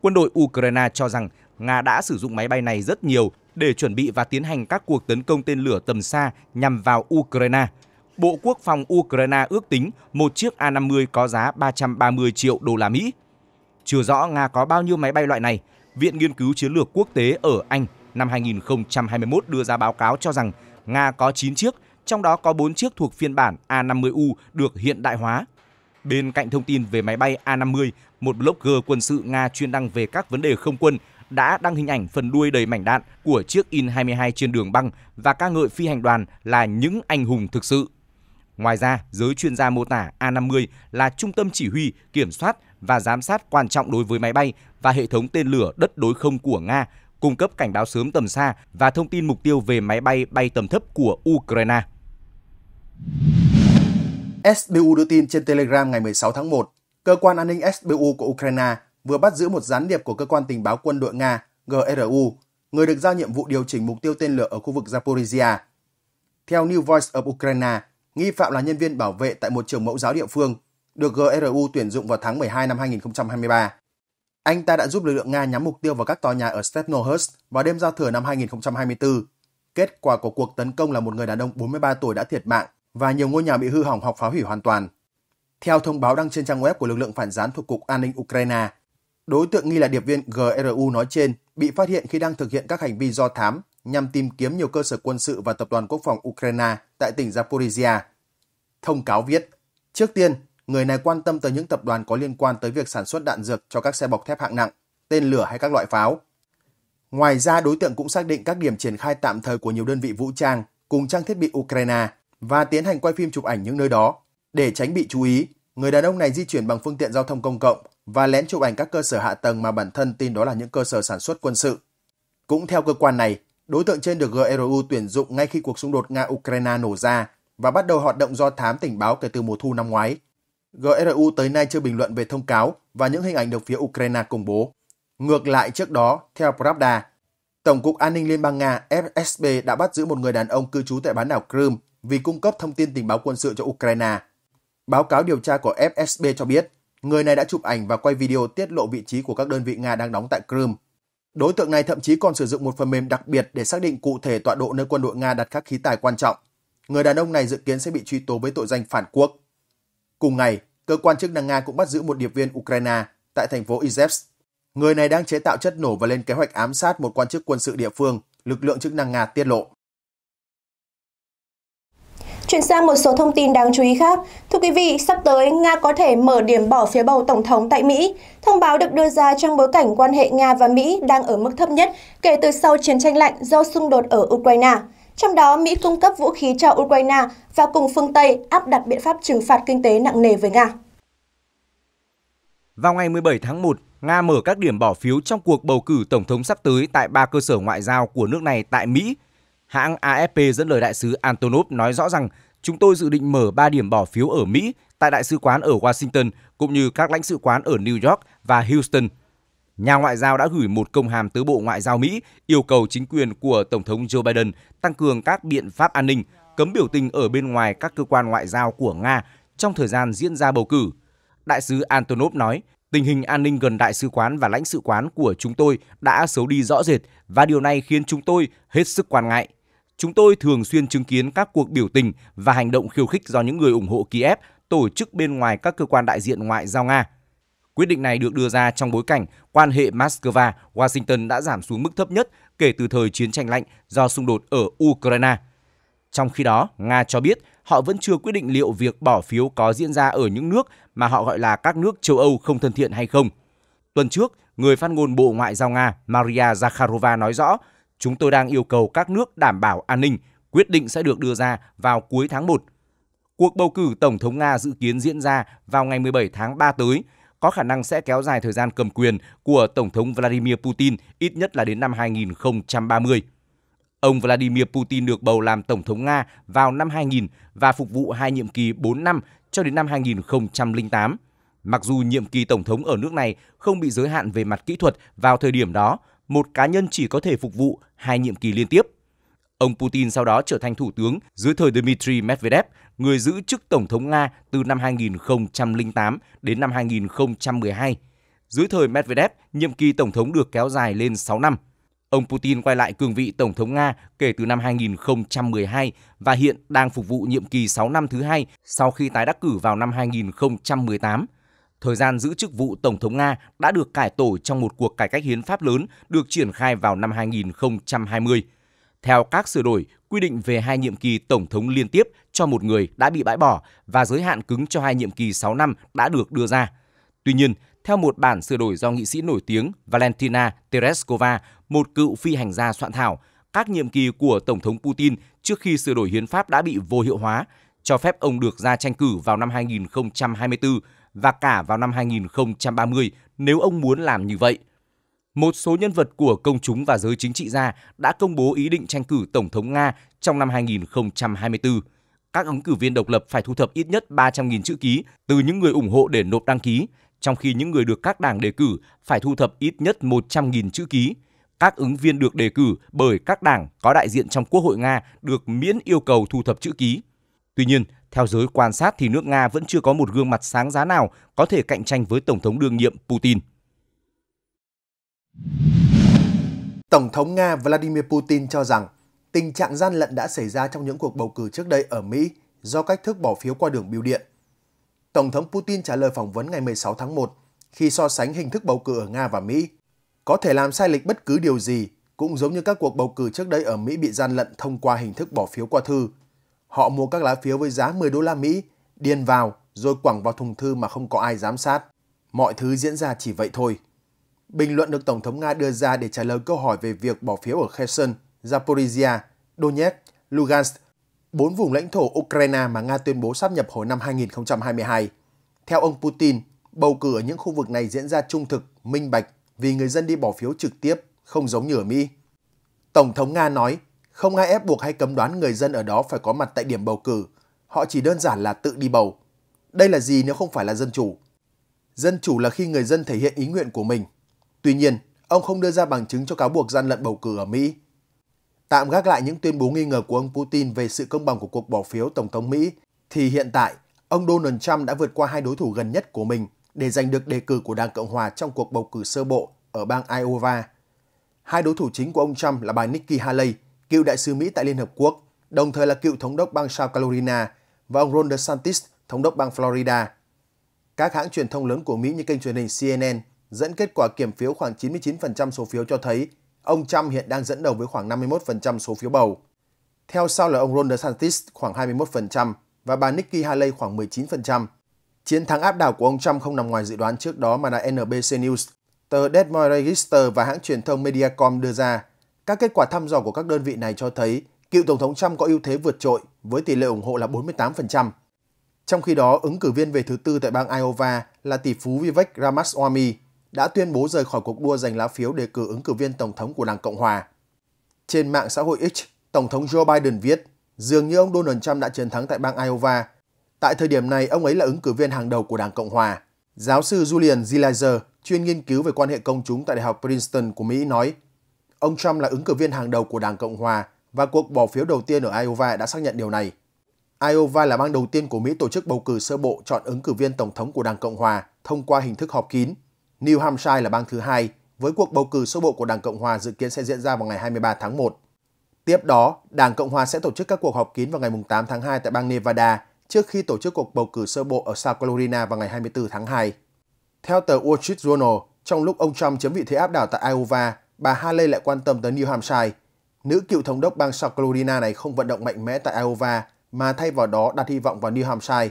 Quân đội Ukraine cho rằng Nga đã sử dụng máy bay này rất nhiều để chuẩn bị và tiến hành các cuộc tấn công tên lửa tầm xa nhằm vào Ukraine. Bộ Quốc phòng Ukraine ước tính một chiếc A-50 có giá 330 triệu đô la Mỹ. Chưa rõ Nga có bao nhiêu máy bay loại này, Viện Nghiên cứu Chiến lược Quốc tế ở Anh năm 2021 đưa ra báo cáo cho rằng Nga có 9 chiếc trong đó có 4 chiếc thuộc phiên bản A50U được hiện đại hóa. Bên cạnh thông tin về máy bay A50, một blogger quân sự Nga chuyên đăng về các vấn đề không quân đã đăng hình ảnh phần đuôi đầy mảnh đạn của chiếc In-22 trên đường băng và ca ngợi phi hành đoàn là những anh hùng thực sự. Ngoài ra, giới chuyên gia mô tả A-50 là trung tâm chỉ huy, kiểm soát và giám sát quan trọng đối với máy bay và hệ thống tên lửa đất đối không của Nga, cung cấp cảnh báo sớm tầm xa và thông tin mục tiêu về máy bay bay tầm thấp của Ukraine. SBU đưa tin trên Telegram ngày 16 tháng 1, cơ quan an ninh SBU của Ukraine vừa bắt giữ một gián điệp của cơ quan tình báo quân đội Nga GRU, người được giao nhiệm vụ điều chỉnh mục tiêu tên lửa ở khu vực Zaporizhia. Theo New Voice of Ukraine, nghi phạm là nhân viên bảo vệ tại một trường mẫu giáo địa phương, được GRU tuyển dụng vào tháng 12 năm 2023. Anh ta đã giúp lực lượng Nga nhắm mục tiêu vào các tòa nhà ở Stepnohurst vào đêm giao thừa năm 2024. Kết quả của cuộc tấn công là một người đàn ông 43 tuổi đã thiệt mạng và nhiều ngôi nhà bị hư hỏng hoặc phá hủy hoàn toàn. Theo thông báo đăng trên trang web của lực lượng phản gián thuộc Cục An ninh Ukraine, đối tượng nghi là điệp viên GRU nói trên bị phát hiện khi đang thực hiện các hành vi do thám nhằm tìm kiếm nhiều cơ sở quân sự và tập đoàn quốc phòng Ukraine tại tỉnh Zaporizhia. Thông cáo viết, trước tiên, người này quan tâm tới những tập đoàn có liên quan tới việc sản xuất đạn dược cho các xe bọc thép hạng nặng, tên lửa hay các loại pháo. Ngoài ra, đối tượng cũng xác định các điểm triển khai tạm thời của nhiều đơn vị vũ trang cùng trang thiết bị Ukraine và tiến hành quay phim chụp ảnh những nơi đó. Để tránh bị chú ý, người đàn ông này di chuyển bằng phương tiện giao thông công cộng và lén chụp ảnh các cơ sở hạ tầng mà bản thân tin đó là những cơ sở sản xuất quân sự. Cũng theo cơ quan này, đối tượng trên được GRU tuyển dụng ngay khi cuộc xung đột Nga-Ukraine nổ ra và bắt đầu hoạt động do thám tình báo kể từ mùa thu năm ngoái. GRU tới nay chưa bình luận về thông cáo và những hình ảnh được phía Ukraine công bố. Ngược lại trước đó, theo Pravda, Tổng cục An ninh Liên bang Nga FSB đã bắt giữ một người đàn ông cư trú tại bán đảo Crimea vì cung cấp thông tin tình báo quân sự cho Ukraine. Báo cáo điều tra của FSB cho biết, người này đã chụp ảnh và quay video tiết lộ vị trí của các đơn vị Nga đang đóng tại Crimea. Đối tượng này thậm chí còn sử dụng một phần mềm đặc biệt để xác định cụ thể tọa độ nơi quân đội Nga đặt các khí tài quan trọng. Người đàn ông này dự kiến sẽ bị truy tố với tội danh phản quốc. Cùng ngày, cơ quan chức năng Nga cũng bắt giữ một điệp viên Ukraine tại thành phố Izhevsk. Người này đang chế tạo chất nổ và lên kế hoạch ám sát một quan chức quân sự địa phương, lực lượng chức năng Nga tiết lộ. Chuyển sang một số thông tin đáng chú ý khác. Thưa quý vị, sắp tới Nga có thể mở điểm bỏ phiếu bầu tổng thống tại Mỹ. Thông báo được đưa ra trong bối cảnh quan hệ Nga và Mỹ đang ở mức thấp nhất kể từ sau chiến tranh lạnh do xung đột ở Ukraine. Trong đó, Mỹ cung cấp vũ khí cho Ukraine và cùng phương Tây áp đặt biện pháp trừng phạt kinh tế nặng nề với Nga. Vào ngày 17 tháng 1, Nga mở các điểm bỏ phiếu trong cuộc bầu cử tổng thống sắp tới tại ba cơ sở ngoại giao của nước này tại Mỹ. Hãng AFP dẫn lời đại sứ Antonov nói rõ rằng chúng tôi dự định mở 3 điểm bỏ phiếu ở Mỹ, tại đại sứ quán ở Washington cũng như các lãnh sự quán ở New York và Houston. Nhà ngoại giao đã gửi một công hàm tới Bộ Ngoại giao Mỹ yêu cầu chính quyền của Tổng thống Joe Biden tăng cường các biện pháp an ninh, cấm biểu tình ở bên ngoài các cơ quan ngoại giao của Nga trong thời gian diễn ra bầu cử. Đại sứ Antonov nói, tình hình an ninh gần đại sứ quán và lãnh sự quán của chúng tôi đã xấu đi rõ rệt và điều này khiến chúng tôi hết sức quan ngại. Chúng tôi thường xuyên chứng kiến các cuộc biểu tình và hành động khiêu khích do những người ủng hộ Kiev tổ chức bên ngoài các cơ quan đại diện ngoại giao Nga. Quyết định này được đưa ra trong bối cảnh quan hệ Moscow, Washington đã giảm xuống mức thấp nhất kể từ thời chiến tranh lạnh do xung đột ở Ukraine. Trong khi đó, Nga cho biết họ vẫn chưa quyết định liệu việc bỏ phiếu có diễn ra ở những nước mà họ gọi là các nước châu Âu không thân thiện hay không. Tuần trước, người phát ngôn Bộ Ngoại giao Nga Maria Zakharova nói rõ, chúng tôi đang yêu cầu các nước đảm bảo an ninh, quyết định sẽ được đưa ra vào cuối tháng 1. Cuộc bầu cử Tổng thống Nga dự kiến diễn ra vào ngày 17 tháng 3 tới, có khả năng sẽ kéo dài thời gian cầm quyền của Tổng thống Vladimir Putin ít nhất là đến năm 2030 ông Vladimir Putin được bầu làm Tổng thống Nga vào năm 2000 và phục vụ hai nhiệm kỳ 4 năm cho đến năm 2008. Mặc dù nhiệm kỳ Tổng thống ở nước này không bị giới hạn về mặt kỹ thuật vào thời điểm đó, một cá nhân chỉ có thể phục vụ hai nhiệm kỳ liên tiếp. Ông Putin sau đó trở thành thủ tướng dưới thời Dmitry Medvedev, người giữ chức Tổng thống Nga từ năm 2008 đến năm 2012. Dưới thời Medvedev, nhiệm kỳ Tổng thống được kéo dài lên 6 năm. Ông Putin quay lại cương vị Tổng thống Nga kể từ năm 2012 và hiện đang phục vụ nhiệm kỳ 6 năm thứ hai sau khi tái đắc cử vào năm 2018. Thời gian giữ chức vụ Tổng thống Nga đã được cải tổ trong một cuộc cải cách hiến pháp lớn được triển khai vào năm 2020. Theo các sửa đổi, quy định về hai nhiệm kỳ tổng thống liên tiếp cho một người đã bị bãi bỏ và giới hạn cứng cho hai nhiệm kỳ 6 năm đã được đưa ra. Tuy nhiên, theo một bản sửa đổi do nghị sĩ nổi tiếng Valentina Tereskova, một cựu phi hành gia soạn thảo, các nhiệm kỳ của Tổng thống Putin trước khi sửa đổi hiến pháp đã bị vô hiệu hóa, cho phép ông được ra tranh cử vào năm 2024 và cả vào năm 2030 nếu ông muốn làm như vậy. Một số nhân vật của công chúng và giới chính trị gia đã công bố ý định tranh cử Tổng thống Nga trong năm 2024. Các ứng cử viên độc lập phải thu thập ít nhất 300.000 chữ ký từ những người ủng hộ để nộp đăng ký trong khi những người được các đảng đề cử phải thu thập ít nhất 100.000 chữ ký. Các ứng viên được đề cử bởi các đảng có đại diện trong Quốc hội Nga được miễn yêu cầu thu thập chữ ký. Tuy nhiên, theo giới quan sát thì nước Nga vẫn chưa có một gương mặt sáng giá nào có thể cạnh tranh với Tổng thống đương nhiệm Putin. Tổng thống Nga Vladimir Putin cho rằng tình trạng gian lận đã xảy ra trong những cuộc bầu cử trước đây ở Mỹ do cách thức bỏ phiếu qua đường bưu điện. Tổng thống Putin trả lời phỏng vấn ngày 16 tháng 1 khi so sánh hình thức bầu cử ở Nga và Mỹ. Có thể làm sai lệch bất cứ điều gì, cũng giống như các cuộc bầu cử trước đây ở Mỹ bị gian lận thông qua hình thức bỏ phiếu qua thư. Họ mua các lá phiếu với giá 10 đô la Mỹ, điền vào rồi quẳng vào thùng thư mà không có ai giám sát. Mọi thứ diễn ra chỉ vậy thôi. Bình luận được Tổng thống Nga đưa ra để trả lời câu hỏi về việc bỏ phiếu ở Kherson, Zaporizhia, Donetsk, Lugansk bốn vùng lãnh thổ Ukraine mà Nga tuyên bố sáp nhập hồi năm 2022. Theo ông Putin, bầu cử ở những khu vực này diễn ra trung thực, minh bạch vì người dân đi bỏ phiếu trực tiếp, không giống như ở Mỹ. Tổng thống Nga nói, không ai ép buộc hay cấm đoán người dân ở đó phải có mặt tại điểm bầu cử, họ chỉ đơn giản là tự đi bầu. Đây là gì nếu không phải là dân chủ? Dân chủ là khi người dân thể hiện ý nguyện của mình. Tuy nhiên, ông không đưa ra bằng chứng cho cáo buộc gian lận bầu cử ở Mỹ tạm gác lại những tuyên bố nghi ngờ của ông Putin về sự công bằng của cuộc bỏ phiếu Tổng thống Mỹ, thì hiện tại, ông Donald Trump đã vượt qua hai đối thủ gần nhất của mình để giành được đề cử của Đảng Cộng Hòa trong cuộc bầu cử sơ bộ ở bang Iowa. Hai đối thủ chính của ông Trump là bà Nikki Haley, cựu đại sứ Mỹ tại Liên Hợp Quốc, đồng thời là cựu thống đốc bang South Carolina, và ông Ron DeSantis, thống đốc bang Florida. Các hãng truyền thông lớn của Mỹ như kênh truyền hình CNN dẫn kết quả kiểm phiếu khoảng 99% số phiếu cho thấy Ông Trump hiện đang dẫn đầu với khoảng 51% số phiếu bầu. Theo sau là ông Ron DeSantis khoảng 21% và bà Nikki Haley khoảng 19%. Chiến thắng áp đảo của ông Trump không nằm ngoài dự đoán trước đó mà là NBC News, tờ Des Moines Register và hãng truyền thông Mediacom đưa ra. Các kết quả thăm dò của các đơn vị này cho thấy cựu Tổng thống Trump có ưu thế vượt trội với tỷ lệ ủng hộ là 48%. Trong khi đó, ứng cử viên về thứ tư tại bang Iowa là tỷ phú Vivek Ramaswamy đã tuyên bố rời khỏi cuộc đua giành lá phiếu đề cử ứng cử viên Tổng thống của Đảng Cộng Hòa. Trên mạng xã hội X, Tổng thống Joe Biden viết, dường như ông Donald Trump đã chiến thắng tại bang Iowa. Tại thời điểm này, ông ấy là ứng cử viên hàng đầu của Đảng Cộng Hòa. Giáo sư Julian Zelizer, chuyên nghiên cứu về quan hệ công chúng tại Đại học Princeton của Mỹ nói, ông Trump là ứng cử viên hàng đầu của Đảng Cộng Hòa và cuộc bỏ phiếu đầu tiên ở Iowa đã xác nhận điều này. Iowa là bang đầu tiên của Mỹ tổ chức bầu cử sơ bộ chọn ứng cử viên tổng thống của Đảng Cộng Hòa thông qua hình thức họp kín. New Hampshire là bang thứ hai, với cuộc bầu cử sơ bộ của Đảng Cộng Hòa dự kiến sẽ diễn ra vào ngày 23 tháng 1. Tiếp đó, Đảng Cộng Hòa sẽ tổ chức các cuộc họp kín vào ngày 8 tháng 2 tại bang Nevada trước khi tổ chức cuộc bầu cử sơ bộ ở South Carolina vào ngày 24 tháng 2. Theo tờ Wall Street Journal, trong lúc ông Trump chiếm vị thế áp đảo tại Iowa, bà Haley lại quan tâm tới New Hampshire. Nữ cựu thống đốc bang South Carolina này không vận động mạnh mẽ tại Iowa mà thay vào đó đặt hy vọng vào New Hampshire.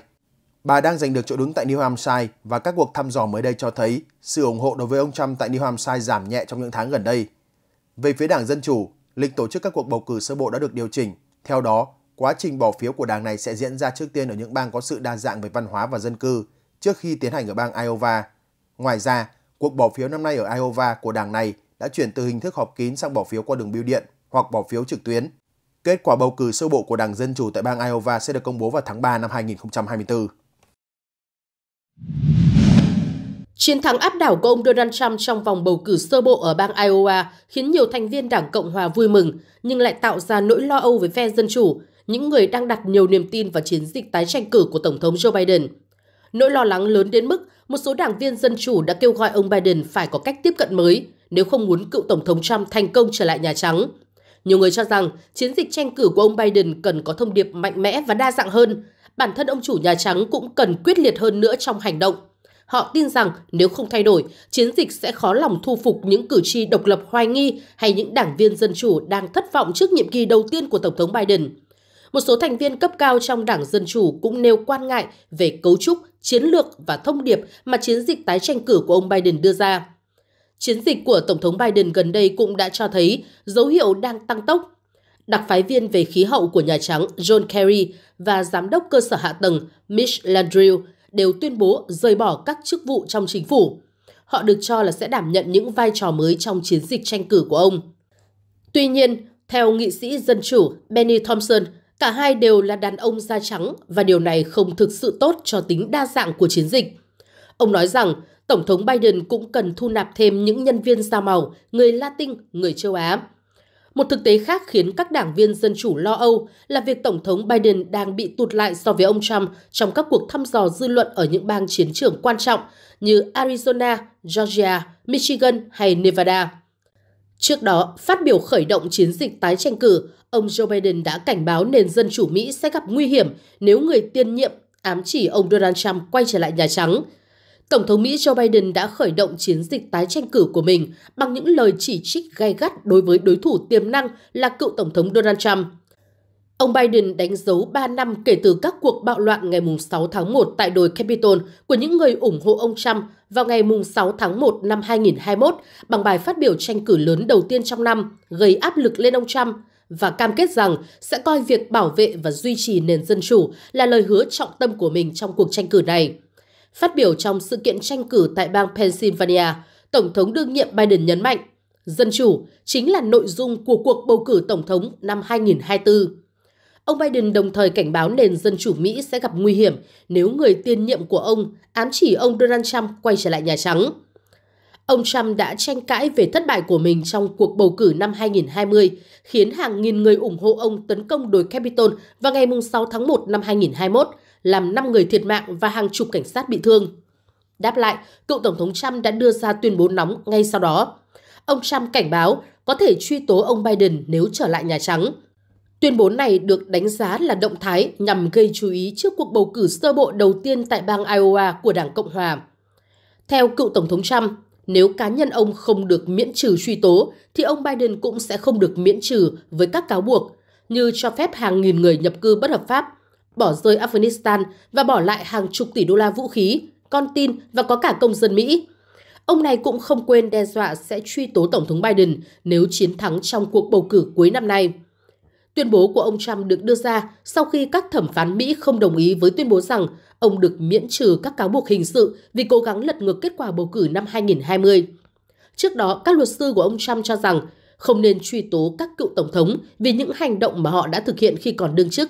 Bà đang giành được chỗ đứng tại New Hampshire và các cuộc thăm dò mới đây cho thấy sự ủng hộ đối với ông Trump tại New Hampshire giảm nhẹ trong những tháng gần đây. Về phía Đảng Dân Chủ, lịch tổ chức các cuộc bầu cử sơ bộ đã được điều chỉnh. Theo đó, quá trình bỏ phiếu của đảng này sẽ diễn ra trước tiên ở những bang có sự đa dạng về văn hóa và dân cư trước khi tiến hành ở bang Iowa. Ngoài ra, cuộc bỏ phiếu năm nay ở Iowa của đảng này đã chuyển từ hình thức họp kín sang bỏ phiếu qua đường bưu điện hoặc bỏ phiếu trực tuyến. Kết quả bầu cử sơ bộ của Đảng Dân Chủ tại bang Iowa sẽ được công bố vào tháng 3 năm 2024. Chiến thắng áp đảo của ông Donald Trump trong vòng bầu cử sơ bộ ở bang Iowa khiến nhiều thành viên Đảng Cộng hòa vui mừng, nhưng lại tạo ra nỗi lo âu với phe Dân Chủ, những người đang đặt nhiều niềm tin vào chiến dịch tái tranh cử của Tổng thống Joe Biden. Nỗi lo lắng lớn đến mức một số đảng viên Dân Chủ đã kêu gọi ông Biden phải có cách tiếp cận mới nếu không muốn cựu Tổng thống Trump thành công trở lại Nhà Trắng. Nhiều người cho rằng chiến dịch tranh cử của ông Biden cần có thông điệp mạnh mẽ và đa dạng hơn, bản thân ông chủ Nhà Trắng cũng cần quyết liệt hơn nữa trong hành động. Họ tin rằng nếu không thay đổi, chiến dịch sẽ khó lòng thu phục những cử tri độc lập hoài nghi hay những đảng viên dân chủ đang thất vọng trước nhiệm kỳ đầu tiên của Tổng thống Biden. Một số thành viên cấp cao trong Đảng Dân Chủ cũng nêu quan ngại về cấu trúc, chiến lược và thông điệp mà chiến dịch tái tranh cử của ông Biden đưa ra. Chiến dịch của Tổng thống Biden gần đây cũng đã cho thấy dấu hiệu đang tăng tốc đặc phái viên về khí hậu của Nhà Trắng John Kerry và Giám đốc cơ sở hạ tầng Mitch Landrieu đều tuyên bố rời bỏ các chức vụ trong chính phủ. Họ được cho là sẽ đảm nhận những vai trò mới trong chiến dịch tranh cử của ông. Tuy nhiên, theo nghị sĩ Dân Chủ Benny Thompson, cả hai đều là đàn ông da trắng và điều này không thực sự tốt cho tính đa dạng của chiến dịch. Ông nói rằng Tổng thống Biden cũng cần thu nạp thêm những nhân viên da màu, người Latin, người châu Á một thực tế khác khiến các đảng viên dân chủ lo âu là việc Tổng thống Biden đang bị tụt lại so với ông Trump trong các cuộc thăm dò dư luận ở những bang chiến trường quan trọng như Arizona, Georgia, Michigan hay Nevada. Trước đó, phát biểu khởi động chiến dịch tái tranh cử, ông Joe Biden đã cảnh báo nền dân chủ Mỹ sẽ gặp nguy hiểm nếu người tiên nhiệm ám chỉ ông Donald Trump quay trở lại Nhà Trắng – Tổng thống Mỹ Joe Biden đã khởi động chiến dịch tái tranh cử của mình bằng những lời chỉ trích gay gắt đối với đối thủ tiềm năng là cựu Tổng thống Donald Trump. Ông Biden đánh dấu 3 năm kể từ các cuộc bạo loạn ngày 6 tháng 1 tại đồi Capitol của những người ủng hộ ông Trump vào ngày 6 tháng 1 năm 2021 bằng bài phát biểu tranh cử lớn đầu tiên trong năm gây áp lực lên ông Trump và cam kết rằng sẽ coi việc bảo vệ và duy trì nền dân chủ là lời hứa trọng tâm của mình trong cuộc tranh cử này. Phát biểu trong sự kiện tranh cử tại bang Pennsylvania, Tổng thống đương nhiệm Biden nhấn mạnh dân chủ chính là nội dung của cuộc bầu cử Tổng thống năm 2024. Ông Biden đồng thời cảnh báo nền dân chủ Mỹ sẽ gặp nguy hiểm nếu người tiên nhiệm của ông ám chỉ ông Donald Trump quay trở lại Nhà Trắng. Ông Trump đã tranh cãi về thất bại của mình trong cuộc bầu cử năm 2020, khiến hàng nghìn người ủng hộ ông tấn công đồi Capitol vào ngày 6 tháng 1 năm 2021, làm 5 người thiệt mạng và hàng chục cảnh sát bị thương. Đáp lại, cựu Tổng thống Trump đã đưa ra tuyên bố nóng ngay sau đó. Ông Trump cảnh báo có thể truy tố ông Biden nếu trở lại Nhà Trắng. Tuyên bố này được đánh giá là động thái nhằm gây chú ý trước cuộc bầu cử sơ bộ đầu tiên tại bang Iowa của Đảng Cộng Hòa. Theo cựu Tổng thống Trump, nếu cá nhân ông không được miễn trừ truy tố, thì ông Biden cũng sẽ không được miễn trừ với các cáo buộc như cho phép hàng nghìn người nhập cư bất hợp pháp, bỏ rơi Afghanistan và bỏ lại hàng chục tỷ đô la vũ khí, con tin và có cả công dân Mỹ. Ông này cũng không quên đe dọa sẽ truy tố Tổng thống Biden nếu chiến thắng trong cuộc bầu cử cuối năm nay. Tuyên bố của ông Trump được đưa ra sau khi các thẩm phán Mỹ không đồng ý với tuyên bố rằng ông được miễn trừ các cáo buộc hình sự vì cố gắng lật ngược kết quả bầu cử năm 2020. Trước đó, các luật sư của ông Trump cho rằng không nên truy tố các cựu tổng thống vì những hành động mà họ đã thực hiện khi còn đương chức.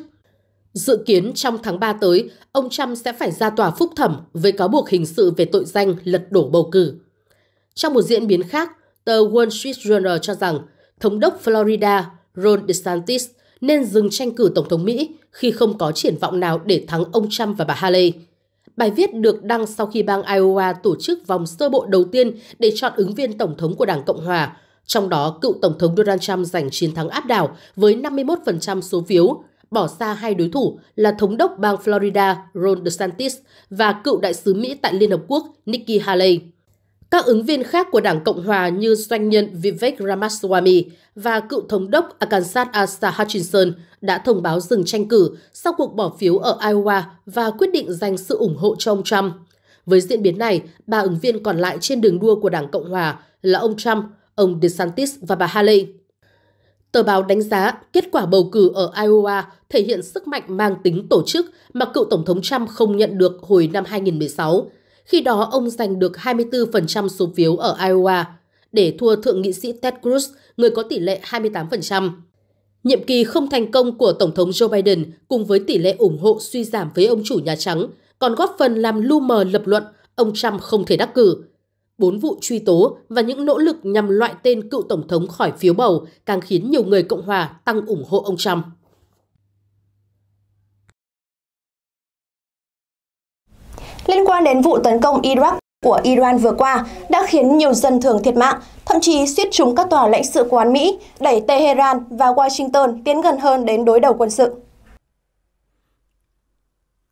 Dự kiến trong tháng 3 tới, ông Trump sẽ phải ra tòa phúc thẩm với cáo buộc hình sự về tội danh lật đổ bầu cử. Trong một diễn biến khác, tờ Wall Street Journal cho rằng Thống đốc Florida Ron DeSantis nên dừng tranh cử Tổng thống Mỹ khi không có triển vọng nào để thắng ông Trump và bà Haley. Bài viết được đăng sau khi bang Iowa tổ chức vòng sơ bộ đầu tiên để chọn ứng viên Tổng thống của Đảng Cộng Hòa, trong đó cựu Tổng thống Donald Trump giành chiến thắng áp đảo với 51% số phiếu, bỏ xa hai đối thủ là thống đốc bang Florida Ron DeSantis và cựu đại sứ Mỹ tại Liên Hợp Quốc Nikki Haley. Các ứng viên khác của Đảng Cộng Hòa như doanh nhân Vivek Ramaswamy và cựu thống đốc Arkansas Asa Hutchinson đã thông báo dừng tranh cử sau cuộc bỏ phiếu ở Iowa và quyết định dành sự ủng hộ cho ông Trump. Với diễn biến này, ba ứng viên còn lại trên đường đua của Đảng Cộng Hòa là ông Trump, ông DeSantis và bà Haley. Tờ báo đánh giá kết quả bầu cử ở Iowa thể hiện sức mạnh mang tính tổ chức mà cựu Tổng thống Trump không nhận được hồi năm 2016. Khi đó, ông giành được 24% số phiếu ở Iowa, để thua Thượng nghị sĩ Ted Cruz, người có tỷ lệ 28%. Nhiệm kỳ không thành công của Tổng thống Joe Biden cùng với tỷ lệ ủng hộ suy giảm với ông chủ Nhà Trắng còn góp phần làm lu mờ lập luận ông Trump không thể đắc cử bốn vụ truy tố và những nỗ lực nhằm loại tên cựu tổng thống khỏi phiếu bầu càng khiến nhiều người Cộng hòa tăng ủng hộ ông Trump. Liên quan đến vụ tấn công Iraq của Iran vừa qua đã khiến nhiều dân thường thiệt mạng, thậm chí suýt trúng các tòa lãnh sự quán Mỹ, đẩy Tehran và Washington tiến gần hơn đến đối đầu quân sự.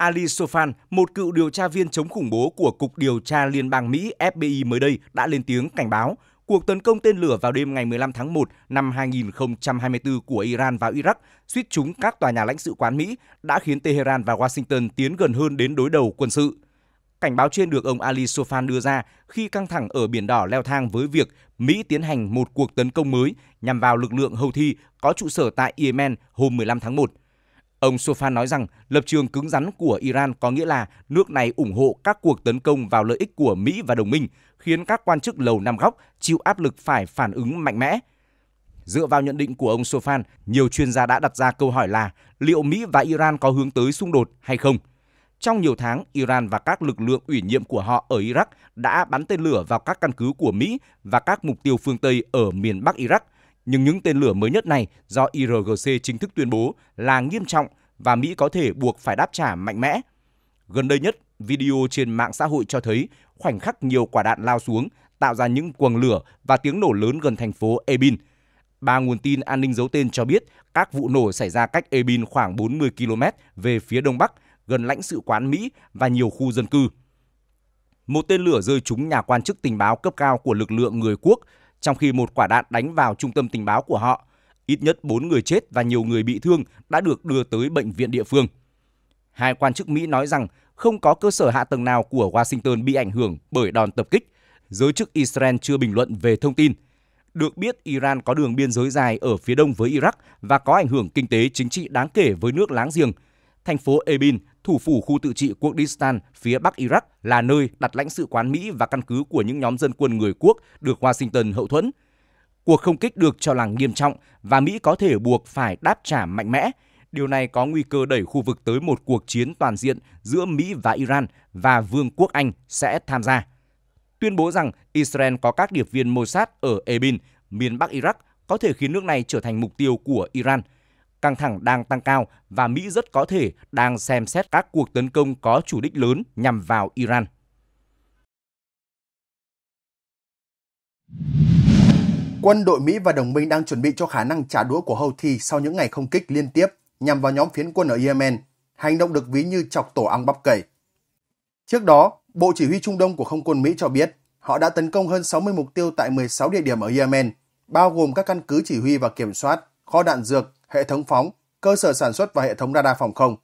Ali Sofan, một cựu điều tra viên chống khủng bố của Cục Điều tra Liên bang Mỹ FBI mới đây đã lên tiếng cảnh báo cuộc tấn công tên lửa vào đêm ngày 15 tháng 1 năm 2024 của Iran vào Iraq suýt trúng các tòa nhà lãnh sự quán Mỹ đã khiến Tehran và Washington tiến gần hơn đến đối đầu quân sự. Cảnh báo trên được ông Ali Sofan đưa ra khi căng thẳng ở Biển Đỏ leo thang với việc Mỹ tiến hành một cuộc tấn công mới nhằm vào lực lượng Houthi có trụ sở tại Yemen hôm 15 tháng 1. Ông Sofan nói rằng lập trường cứng rắn của Iran có nghĩa là nước này ủng hộ các cuộc tấn công vào lợi ích của Mỹ và đồng minh, khiến các quan chức lầu Năm Góc chịu áp lực phải phản ứng mạnh mẽ. Dựa vào nhận định của ông Sofan, nhiều chuyên gia đã đặt ra câu hỏi là liệu Mỹ và Iran có hướng tới xung đột hay không? Trong nhiều tháng, Iran và các lực lượng ủy nhiệm của họ ở Iraq đã bắn tên lửa vào các căn cứ của Mỹ và các mục tiêu phương Tây ở miền Bắc Iraq – nhưng những tên lửa mới nhất này do IRGC chính thức tuyên bố là nghiêm trọng và Mỹ có thể buộc phải đáp trả mạnh mẽ. Gần đây nhất, video trên mạng xã hội cho thấy khoảnh khắc nhiều quả đạn lao xuống, tạo ra những quầng lửa và tiếng nổ lớn gần thành phố Ebin. Ba nguồn tin an ninh giấu tên cho biết các vụ nổ xảy ra cách Ebin khoảng 40 km về phía đông bắc, gần lãnh sự quán Mỹ và nhiều khu dân cư. Một tên lửa rơi trúng nhà quan chức tình báo cấp cao của lực lượng người quốc trong khi một quả đạn đánh vào trung tâm tình báo của họ. Ít nhất 4 người chết và nhiều người bị thương đã được đưa tới bệnh viện địa phương. Hai quan chức Mỹ nói rằng không có cơ sở hạ tầng nào của Washington bị ảnh hưởng bởi đòn tập kích. Giới chức Israel chưa bình luận về thông tin. Được biết, Iran có đường biên giới dài ở phía đông với Iraq và có ảnh hưởng kinh tế chính trị đáng kể với nước láng giềng. Thành phố Evin thủ phủ khu tự trị Kurdistan phía Bắc Iraq là nơi đặt lãnh sự quán Mỹ và căn cứ của những nhóm dân quân người quốc được Washington hậu thuẫn. Cuộc không kích được cho là nghiêm trọng và Mỹ có thể buộc phải đáp trả mạnh mẽ. Điều này có nguy cơ đẩy khu vực tới một cuộc chiến toàn diện giữa Mỹ và Iran và Vương quốc Anh sẽ tham gia. Tuyên bố rằng Israel có các điệp viên Mossad ở Ebin, miền Bắc Iraq có thể khiến nước này trở thành mục tiêu của Iran – căng thẳng đang tăng cao và Mỹ rất có thể đang xem xét các cuộc tấn công có chủ đích lớn nhằm vào Iran. Quân đội Mỹ và đồng minh đang chuẩn bị cho khả năng trả đũa của Houthi sau những ngày không kích liên tiếp nhằm vào nhóm phiến quân ở Yemen, hành động được ví như chọc tổ ong bắp cày. Trước đó, Bộ Chỉ huy Trung Đông của Không quân Mỹ cho biết họ đã tấn công hơn 60 mục tiêu tại 16 địa điểm ở Yemen, bao gồm các căn cứ chỉ huy và kiểm soát, kho đạn dược, hệ thống phóng, cơ sở sản xuất và hệ thống radar phòng không.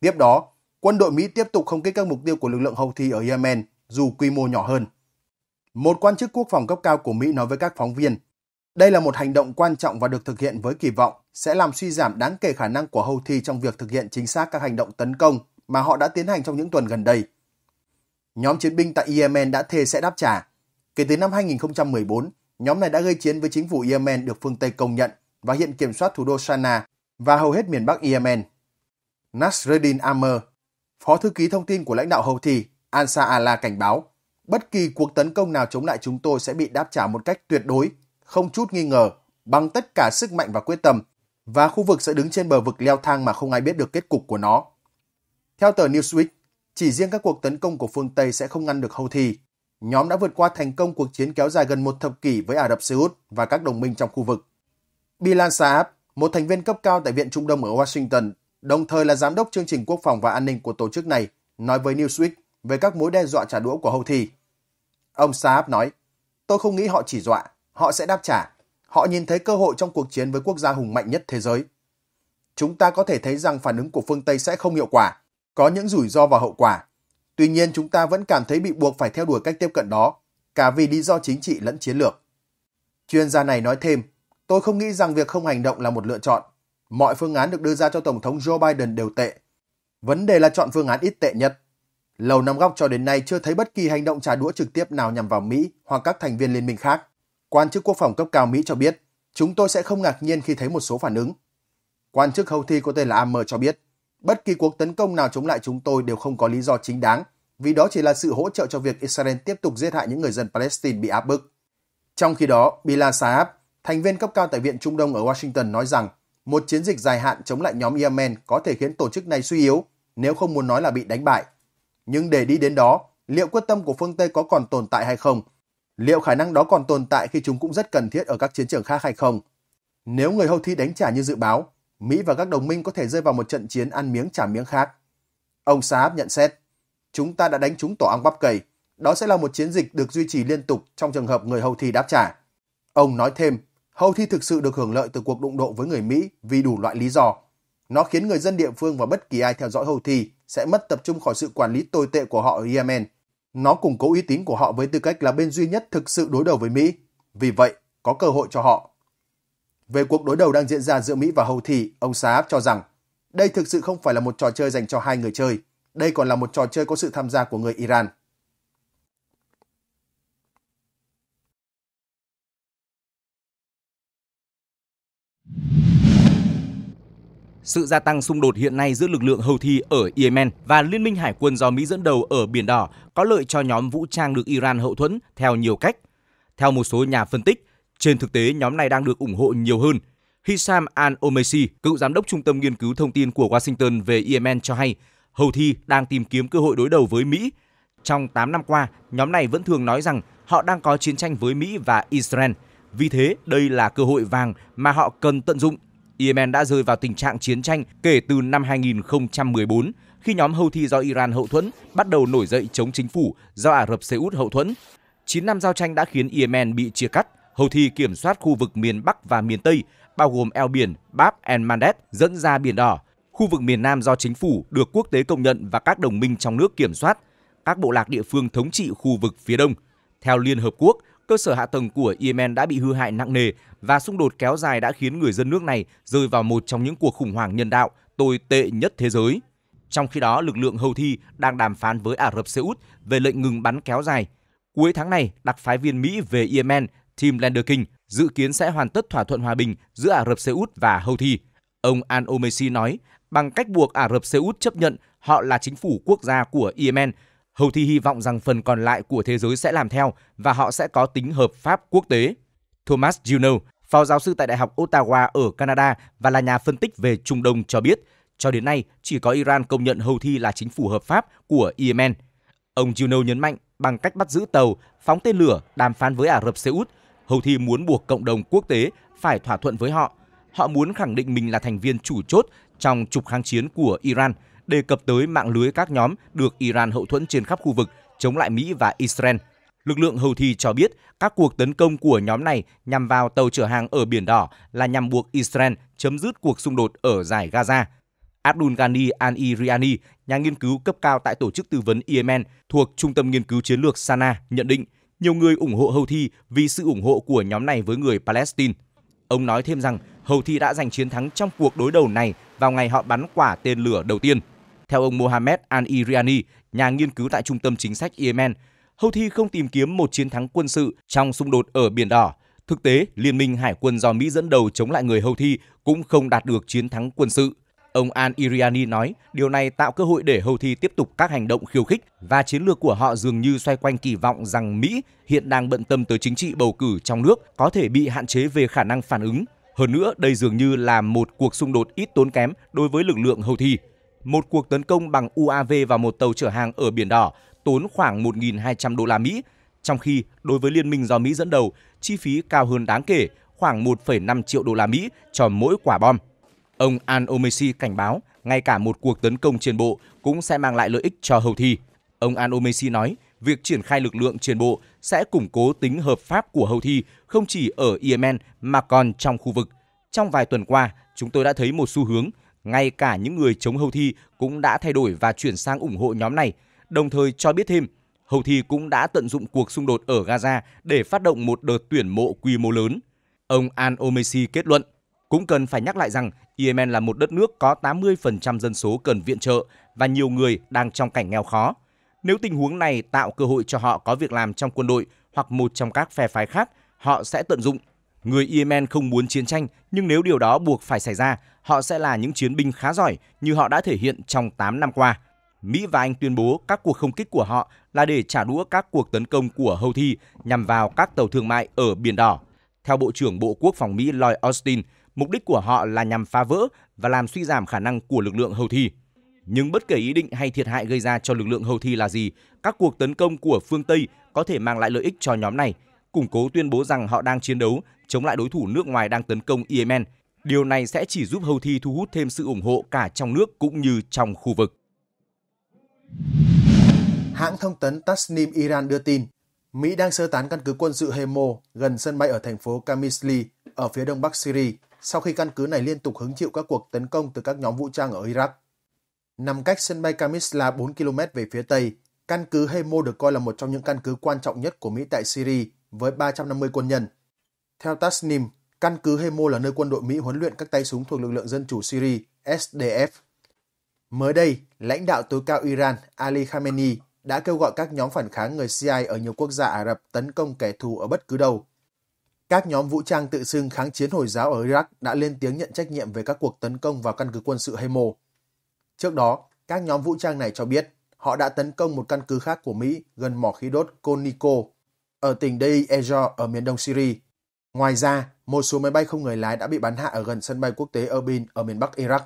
Tiếp đó, quân đội Mỹ tiếp tục không kích các mục tiêu của lực lượng Houthi ở Yemen, dù quy mô nhỏ hơn. Một quan chức quốc phòng cấp cao của Mỹ nói với các phóng viên, đây là một hành động quan trọng và được thực hiện với kỳ vọng sẽ làm suy giảm đáng kể khả năng của Houthi trong việc thực hiện chính xác các hành động tấn công mà họ đã tiến hành trong những tuần gần đây. Nhóm chiến binh tại Yemen đã thề sẽ đáp trả. Kể từ năm 2014, nhóm này đã gây chiến với chính phủ Yemen được phương Tây công nhận và hiện kiểm soát thủ đô Sana và hầu hết miền Bắc Yemen. Nasreddin Amr, phó thư ký thông tin của lãnh đạo Houthi, Ansa Allah cảnh báo, bất kỳ cuộc tấn công nào chống lại chúng tôi sẽ bị đáp trả một cách tuyệt đối, không chút nghi ngờ, bằng tất cả sức mạnh và quyết tâm, và khu vực sẽ đứng trên bờ vực leo thang mà không ai biết được kết cục của nó. Theo tờ Newsweek, chỉ riêng các cuộc tấn công của phương Tây sẽ không ngăn được Houthi. Nhóm đã vượt qua thành công cuộc chiến kéo dài gần một thập kỷ với Ả Rập Xê Út và các đồng minh trong khu vực. Bilal Saab, một thành viên cấp cao tại Viện Trung Đông ở Washington, đồng thời là giám đốc chương trình quốc phòng và an ninh của tổ chức này, nói với Newsweek về các mối đe dọa trả đũa của Houthi. Ông Saab nói, tôi không nghĩ họ chỉ dọa, họ sẽ đáp trả. Họ nhìn thấy cơ hội trong cuộc chiến với quốc gia hùng mạnh nhất thế giới. Chúng ta có thể thấy rằng phản ứng của phương Tây sẽ không hiệu quả, có những rủi ro và hậu quả. Tuy nhiên chúng ta vẫn cảm thấy bị buộc phải theo đuổi cách tiếp cận đó, cả vì lý do chính trị lẫn chiến lược. Chuyên gia này nói thêm, Tôi không nghĩ rằng việc không hành động là một lựa chọn. Mọi phương án được đưa ra cho Tổng thống Joe Biden đều tệ. Vấn đề là chọn phương án ít tệ nhất. Lầu Năm Góc cho đến nay chưa thấy bất kỳ hành động trả đũa trực tiếp nào nhằm vào Mỹ hoặc các thành viên liên minh khác. Quan chức quốc phòng cấp cao Mỹ cho biết, chúng tôi sẽ không ngạc nhiên khi thấy một số phản ứng. Quan chức hầu thi có tên là Ammer cho biết, bất kỳ cuộc tấn công nào chống lại chúng tôi đều không có lý do chính đáng, vì đó chỉ là sự hỗ trợ cho việc Israel tiếp tục giết hại những người dân Palestine bị áp bức. Trong khi đó, Bilal Saab, thành viên cấp cao tại Viện Trung Đông ở Washington nói rằng một chiến dịch dài hạn chống lại nhóm Yemen có thể khiến tổ chức này suy yếu nếu không muốn nói là bị đánh bại. Nhưng để đi đến đó, liệu quyết tâm của phương Tây có còn tồn tại hay không? Liệu khả năng đó còn tồn tại khi chúng cũng rất cần thiết ở các chiến trường khác hay không? Nếu người Houthi đánh trả như dự báo, Mỹ và các đồng minh có thể rơi vào một trận chiến ăn miếng trả miếng khác. Ông Saab nhận xét, chúng ta đã đánh trúng tổ ong bắp cầy đó sẽ là một chiến dịch được duy trì liên tục trong trường hợp người Houthi đáp trả. Ông nói thêm, Houthi Thi thực sự được hưởng lợi từ cuộc đụng độ với người Mỹ vì đủ loại lý do. Nó khiến người dân địa phương và bất kỳ ai theo dõi Houthi sẽ mất tập trung khỏi sự quản lý tồi tệ của họ ở Yemen. Nó củng cố uy tín của họ với tư cách là bên duy nhất thực sự đối đầu với Mỹ. Vì vậy, có cơ hội cho họ. Về cuộc đối đầu đang diễn ra giữa Mỹ và Houthi, ông Saab cho rằng đây thực sự không phải là một trò chơi dành cho hai người chơi. Đây còn là một trò chơi có sự tham gia của người Iran. Sự gia tăng xung đột hiện nay giữa lực lượng Houthi ở Yemen và Liên minh Hải quân do Mỹ dẫn đầu ở Biển Đỏ có lợi cho nhóm vũ trang được Iran hậu thuẫn theo nhiều cách. Theo một số nhà phân tích, trên thực tế nhóm này đang được ủng hộ nhiều hơn. Hisham Al-Omeisi, cựu giám đốc Trung tâm Nghiên cứu Thông tin của Washington về Yemen cho hay, Houthi đang tìm kiếm cơ hội đối đầu với Mỹ. Trong 8 năm qua, nhóm này vẫn thường nói rằng họ đang có chiến tranh với Mỹ và Israel – vì thế, đây là cơ hội vàng mà họ cần tận dụng. Yemen đã rơi vào tình trạng chiến tranh kể từ năm 2014 khi nhóm Houthi do Iran hậu thuẫn bắt đầu nổi dậy chống chính phủ do Ả Rập Xê Út hậu thuẫn. 9 năm giao tranh đã khiến Yemen bị chia cắt. Houthi kiểm soát khu vực miền Bắc và miền Tây, bao gồm eo biển Bab el Mandeb dẫn ra Biển Đỏ. Khu vực miền Nam do chính phủ được quốc tế công nhận và các đồng minh trong nước kiểm soát. Các bộ lạc địa phương thống trị khu vực phía Đông. Theo Liên Hợp Quốc, cơ sở hạ tầng của Yemen đã bị hư hại nặng nề và xung đột kéo dài đã khiến người dân nước này rơi vào một trong những cuộc khủng hoảng nhân đạo tồi tệ nhất thế giới. Trong khi đó, lực lượng Houthi đang đàm phán với Ả Rập Xê Út về lệnh ngừng bắn kéo dài. Cuối tháng này, đặc phái viên Mỹ về Yemen, Tim Lander dự kiến sẽ hoàn tất thỏa thuận hòa bình giữa Ả Rập Xê Út và Houthi. Ông Al-Omeisi nói, bằng cách buộc Ả Rập Xê Út chấp nhận họ là chính phủ quốc gia của Yemen, Houthi hy vọng rằng phần còn lại của thế giới sẽ làm theo và họ sẽ có tính hợp pháp quốc tế. Thomas Juno, phó giáo sư tại Đại học Ottawa ở Canada và là nhà phân tích về Trung Đông cho biết, cho đến nay chỉ có Iran công nhận Houthi là chính phủ hợp pháp của Yemen. Ông Juno nhấn mạnh bằng cách bắt giữ tàu, phóng tên lửa, đàm phán với Ả Rập Xê Út, Houthi muốn buộc cộng đồng quốc tế phải thỏa thuận với họ. Họ muốn khẳng định mình là thành viên chủ chốt trong trục kháng chiến của Iran đề cập tới mạng lưới các nhóm được Iran hậu thuẫn trên khắp khu vực chống lại Mỹ và Israel. Lực lượng Houthi cho biết các cuộc tấn công của nhóm này nhằm vào tàu chở hàng ở Biển Đỏ là nhằm buộc Israel chấm dứt cuộc xung đột ở giải Gaza. Abdul Ghani Al-Iriani, nhà nghiên cứu cấp cao tại tổ chức tư vấn Yemen thuộc Trung tâm Nghiên cứu Chiến lược Sana, nhận định nhiều người ủng hộ Houthi vì sự ủng hộ của nhóm này với người Palestine. Ông nói thêm rằng Houthi đã giành chiến thắng trong cuộc đối đầu này vào ngày họ bắn quả tên lửa đầu tiên. Theo ông Mohamed Al-Iriani, nhà nghiên cứu tại Trung tâm Chính sách Yemen, Houthi không tìm kiếm một chiến thắng quân sự trong xung đột ở Biển Đỏ. Thực tế, Liên minh Hải quân do Mỹ dẫn đầu chống lại người Houthi cũng không đạt được chiến thắng quân sự. Ông Al-Iriani nói điều này tạo cơ hội để Houthi tiếp tục các hành động khiêu khích và chiến lược của họ dường như xoay quanh kỳ vọng rằng Mỹ hiện đang bận tâm tới chính trị bầu cử trong nước có thể bị hạn chế về khả năng phản ứng. Hơn nữa, đây dường như là một cuộc xung đột ít tốn kém đối với lực lượng Houthi một cuộc tấn công bằng UAV vào một tàu chở hàng ở Biển Đỏ tốn khoảng 1.200 đô la Mỹ, trong khi đối với liên minh do Mỹ dẫn đầu, chi phí cao hơn đáng kể, khoảng 1,5 triệu đô la Mỹ cho mỗi quả bom. Ông Al-Omesi cảnh báo, ngay cả một cuộc tấn công trên bộ cũng sẽ mang lại lợi ích cho houthi. thi. Ông Al-Omesi nói, việc triển khai lực lượng trên bộ sẽ củng cố tính hợp pháp của Houthi không chỉ ở Yemen mà còn trong khu vực. Trong vài tuần qua, chúng tôi đã thấy một xu hướng ngay cả những người chống Thi cũng đã thay đổi và chuyển sang ủng hộ nhóm này, đồng thời cho biết thêm Thi cũng đã tận dụng cuộc xung đột ở Gaza để phát động một đợt tuyển mộ quy mô lớn. Ông Al-Omeisi kết luận, cũng cần phải nhắc lại rằng Yemen là một đất nước có 80% dân số cần viện trợ và nhiều người đang trong cảnh nghèo khó. Nếu tình huống này tạo cơ hội cho họ có việc làm trong quân đội hoặc một trong các phe phái khác, họ sẽ tận dụng Người Yemen không muốn chiến tranh, nhưng nếu điều đó buộc phải xảy ra, họ sẽ là những chiến binh khá giỏi như họ đã thể hiện trong 8 năm qua. Mỹ và Anh tuyên bố các cuộc không kích của họ là để trả đũa các cuộc tấn công của Houthi nhằm vào các tàu thương mại ở Biển Đỏ. Theo Bộ trưởng Bộ Quốc phòng Mỹ Lloyd Austin, mục đích của họ là nhằm phá vỡ và làm suy giảm khả năng của lực lượng Houthi. Nhưng bất kể ý định hay thiệt hại gây ra cho lực lượng Houthi là gì, các cuộc tấn công của phương Tây có thể mang lại lợi ích cho nhóm này – củng cố tuyên bố rằng họ đang chiến đấu chống lại đối thủ nước ngoài đang tấn công Yemen. Điều này sẽ chỉ giúp Houthi thu hút thêm sự ủng hộ cả trong nước cũng như trong khu vực. Hãng thông tấn Tasnim Iran đưa tin, Mỹ đang sơ tán căn cứ quân sự Hemo gần sân bay ở thành phố Kamisli ở phía đông bắc Syria sau khi căn cứ này liên tục hứng chịu các cuộc tấn công từ các nhóm vũ trang ở Iraq. Nằm cách sân bay Kamisla 4 km về phía tây, căn cứ Hemo được coi là một trong những căn cứ quan trọng nhất của Mỹ tại Syria với 350 quân nhân. Theo Tasnim, căn cứ Hemo là nơi quân đội Mỹ huấn luyện các tay súng thuộc lực lượng dân chủ Syria SDF. Mới đây, lãnh đạo tối cao Iran Ali Khamenei đã kêu gọi các nhóm phản kháng người CIA ở nhiều quốc gia Ả Rập tấn công kẻ thù ở bất cứ đâu. Các nhóm vũ trang tự xưng kháng chiến Hồi giáo ở Iraq đã lên tiếng nhận trách nhiệm về các cuộc tấn công vào căn cứ quân sự Hemo. Trước đó, các nhóm vũ trang này cho biết họ đã tấn công một căn cứ khác của Mỹ gần mỏ khí đốt Konico ở tỉnh Deir ez ở miền đông Syria. Ngoài ra, một số máy bay không người lái đã bị bắn hạ ở gần sân bay quốc tế Erbil ở miền bắc Iraq.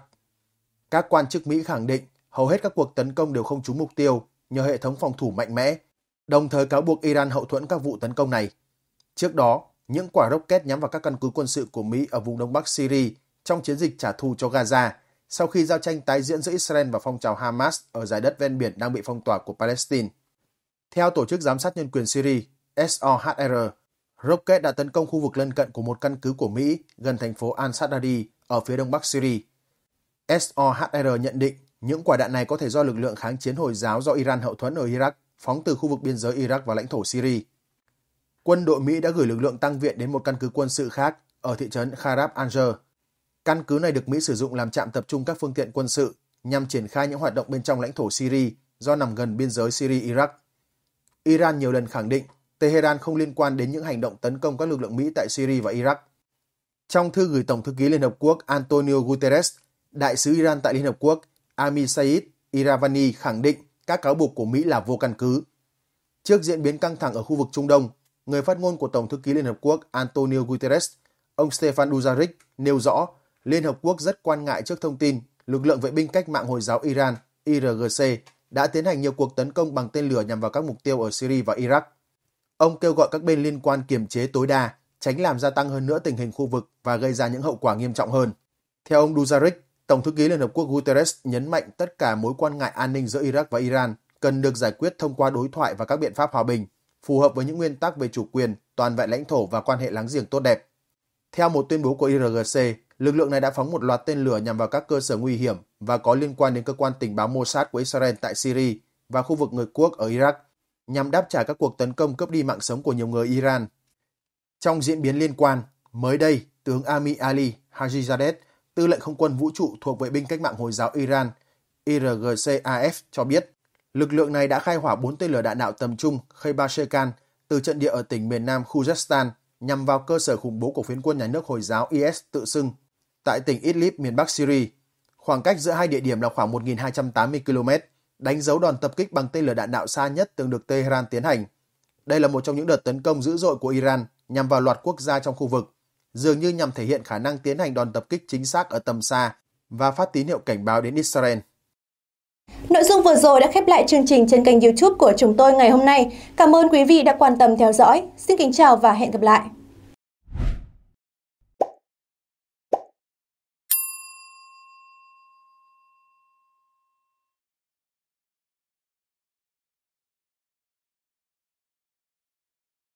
Các quan chức Mỹ khẳng định hầu hết các cuộc tấn công đều không trúng mục tiêu nhờ hệ thống phòng thủ mạnh mẽ, đồng thời cáo buộc Iran hậu thuẫn các vụ tấn công này. Trước đó, những quả rocket nhắm vào các căn cứ quân sự của Mỹ ở vùng đông bắc Syria trong chiến dịch trả thù cho Gaza sau khi giao tranh tái diễn giữa Israel và phong trào Hamas ở giải đất ven biển đang bị phong tỏa của Palestine. Theo Tổ chức Giám sát Nhân quyền Syria, SOHR, Rocket đã tấn công khu vực lân cận của một căn cứ của Mỹ gần thành phố al ở phía đông bắc Syria. SOHR nhận định những quả đạn này có thể do lực lượng kháng chiến Hồi giáo do Iran hậu thuẫn ở Iraq phóng từ khu vực biên giới Iraq và lãnh thổ Syria. Quân đội Mỹ đã gửi lực lượng tăng viện đến một căn cứ quân sự khác ở thị trấn Kharab Anger. Căn cứ này được Mỹ sử dụng làm trạm tập trung các phương tiện quân sự nhằm triển khai những hoạt động bên trong lãnh thổ Syria do nằm gần biên giới Syria-Iraq. Iran nhiều lần khẳng định Tehran không liên quan đến những hành động tấn công các lực lượng Mỹ tại Syria và Iraq. Trong thư gửi Tổng thư ký Liên Hợp Quốc Antonio Guterres, Đại sứ Iran tại Liên Hợp Quốc Ami Said Iravani khẳng định các cáo buộc của Mỹ là vô căn cứ. Trước diễn biến căng thẳng ở khu vực Trung Đông, người phát ngôn của Tổng thư ký Liên Hợp Quốc Antonio Guterres, ông Stefan Dujarric nêu rõ Liên Hợp Quốc rất quan ngại trước thông tin lực lượng vệ binh cách mạng Hồi giáo Iran IRGC đã tiến hành nhiều cuộc tấn công bằng tên lửa nhằm vào các mục tiêu ở Syria và Iraq. Ông kêu gọi các bên liên quan kiềm chế tối đa, tránh làm gia tăng hơn nữa tình hình khu vực và gây ra những hậu quả nghiêm trọng hơn. Theo ông Duzaric, Tổng thư ký Liên Hợp Quốc Guterres nhấn mạnh tất cả mối quan ngại an ninh giữa Iraq và Iran cần được giải quyết thông qua đối thoại và các biện pháp hòa bình, phù hợp với những nguyên tắc về chủ quyền, toàn vẹn lãnh thổ và quan hệ láng giềng tốt đẹp. Theo một tuyên bố của IRGC, lực lượng này đã phóng một loạt tên lửa nhằm vào các cơ sở nguy hiểm và có liên quan đến cơ quan tình báo Mossad của Israel tại Syria và khu vực người quốc ở Iraq – nhằm đáp trả các cuộc tấn công cướp đi mạng sống của nhiều người Iran. Trong diễn biến liên quan, mới đây, tướng Ami Ali Hajizadeh, tư lệnh không quân vũ trụ thuộc vệ binh cách mạng Hồi giáo Iran, IRGCAF cho biết, lực lượng này đã khai hỏa 4 tên lửa đạn đạo tầm trung Khaybar từ trận địa ở tỉnh miền nam Khuzestan nhằm vào cơ sở khủng bố của phiến quân nhà nước Hồi giáo IS tự xưng tại tỉnh Idlib miền Bắc Syria. Khoảng cách giữa hai địa điểm là khoảng 1.280 km đánh dấu đòn tập kích bằng tên lửa đạn đạo xa nhất từng được Tehran tiến hành. Đây là một trong những đợt tấn công dữ dội của Iran nhằm vào loạt quốc gia trong khu vực, dường như nhằm thể hiện khả năng tiến hành đòn tập kích chính xác ở tầm xa và phát tín hiệu cảnh báo đến Israel. Nội dung vừa rồi đã khép lại chương trình trên kênh YouTube của chúng tôi ngày hôm nay. Cảm ơn quý vị đã quan tâm theo dõi. Xin kính chào và hẹn gặp lại.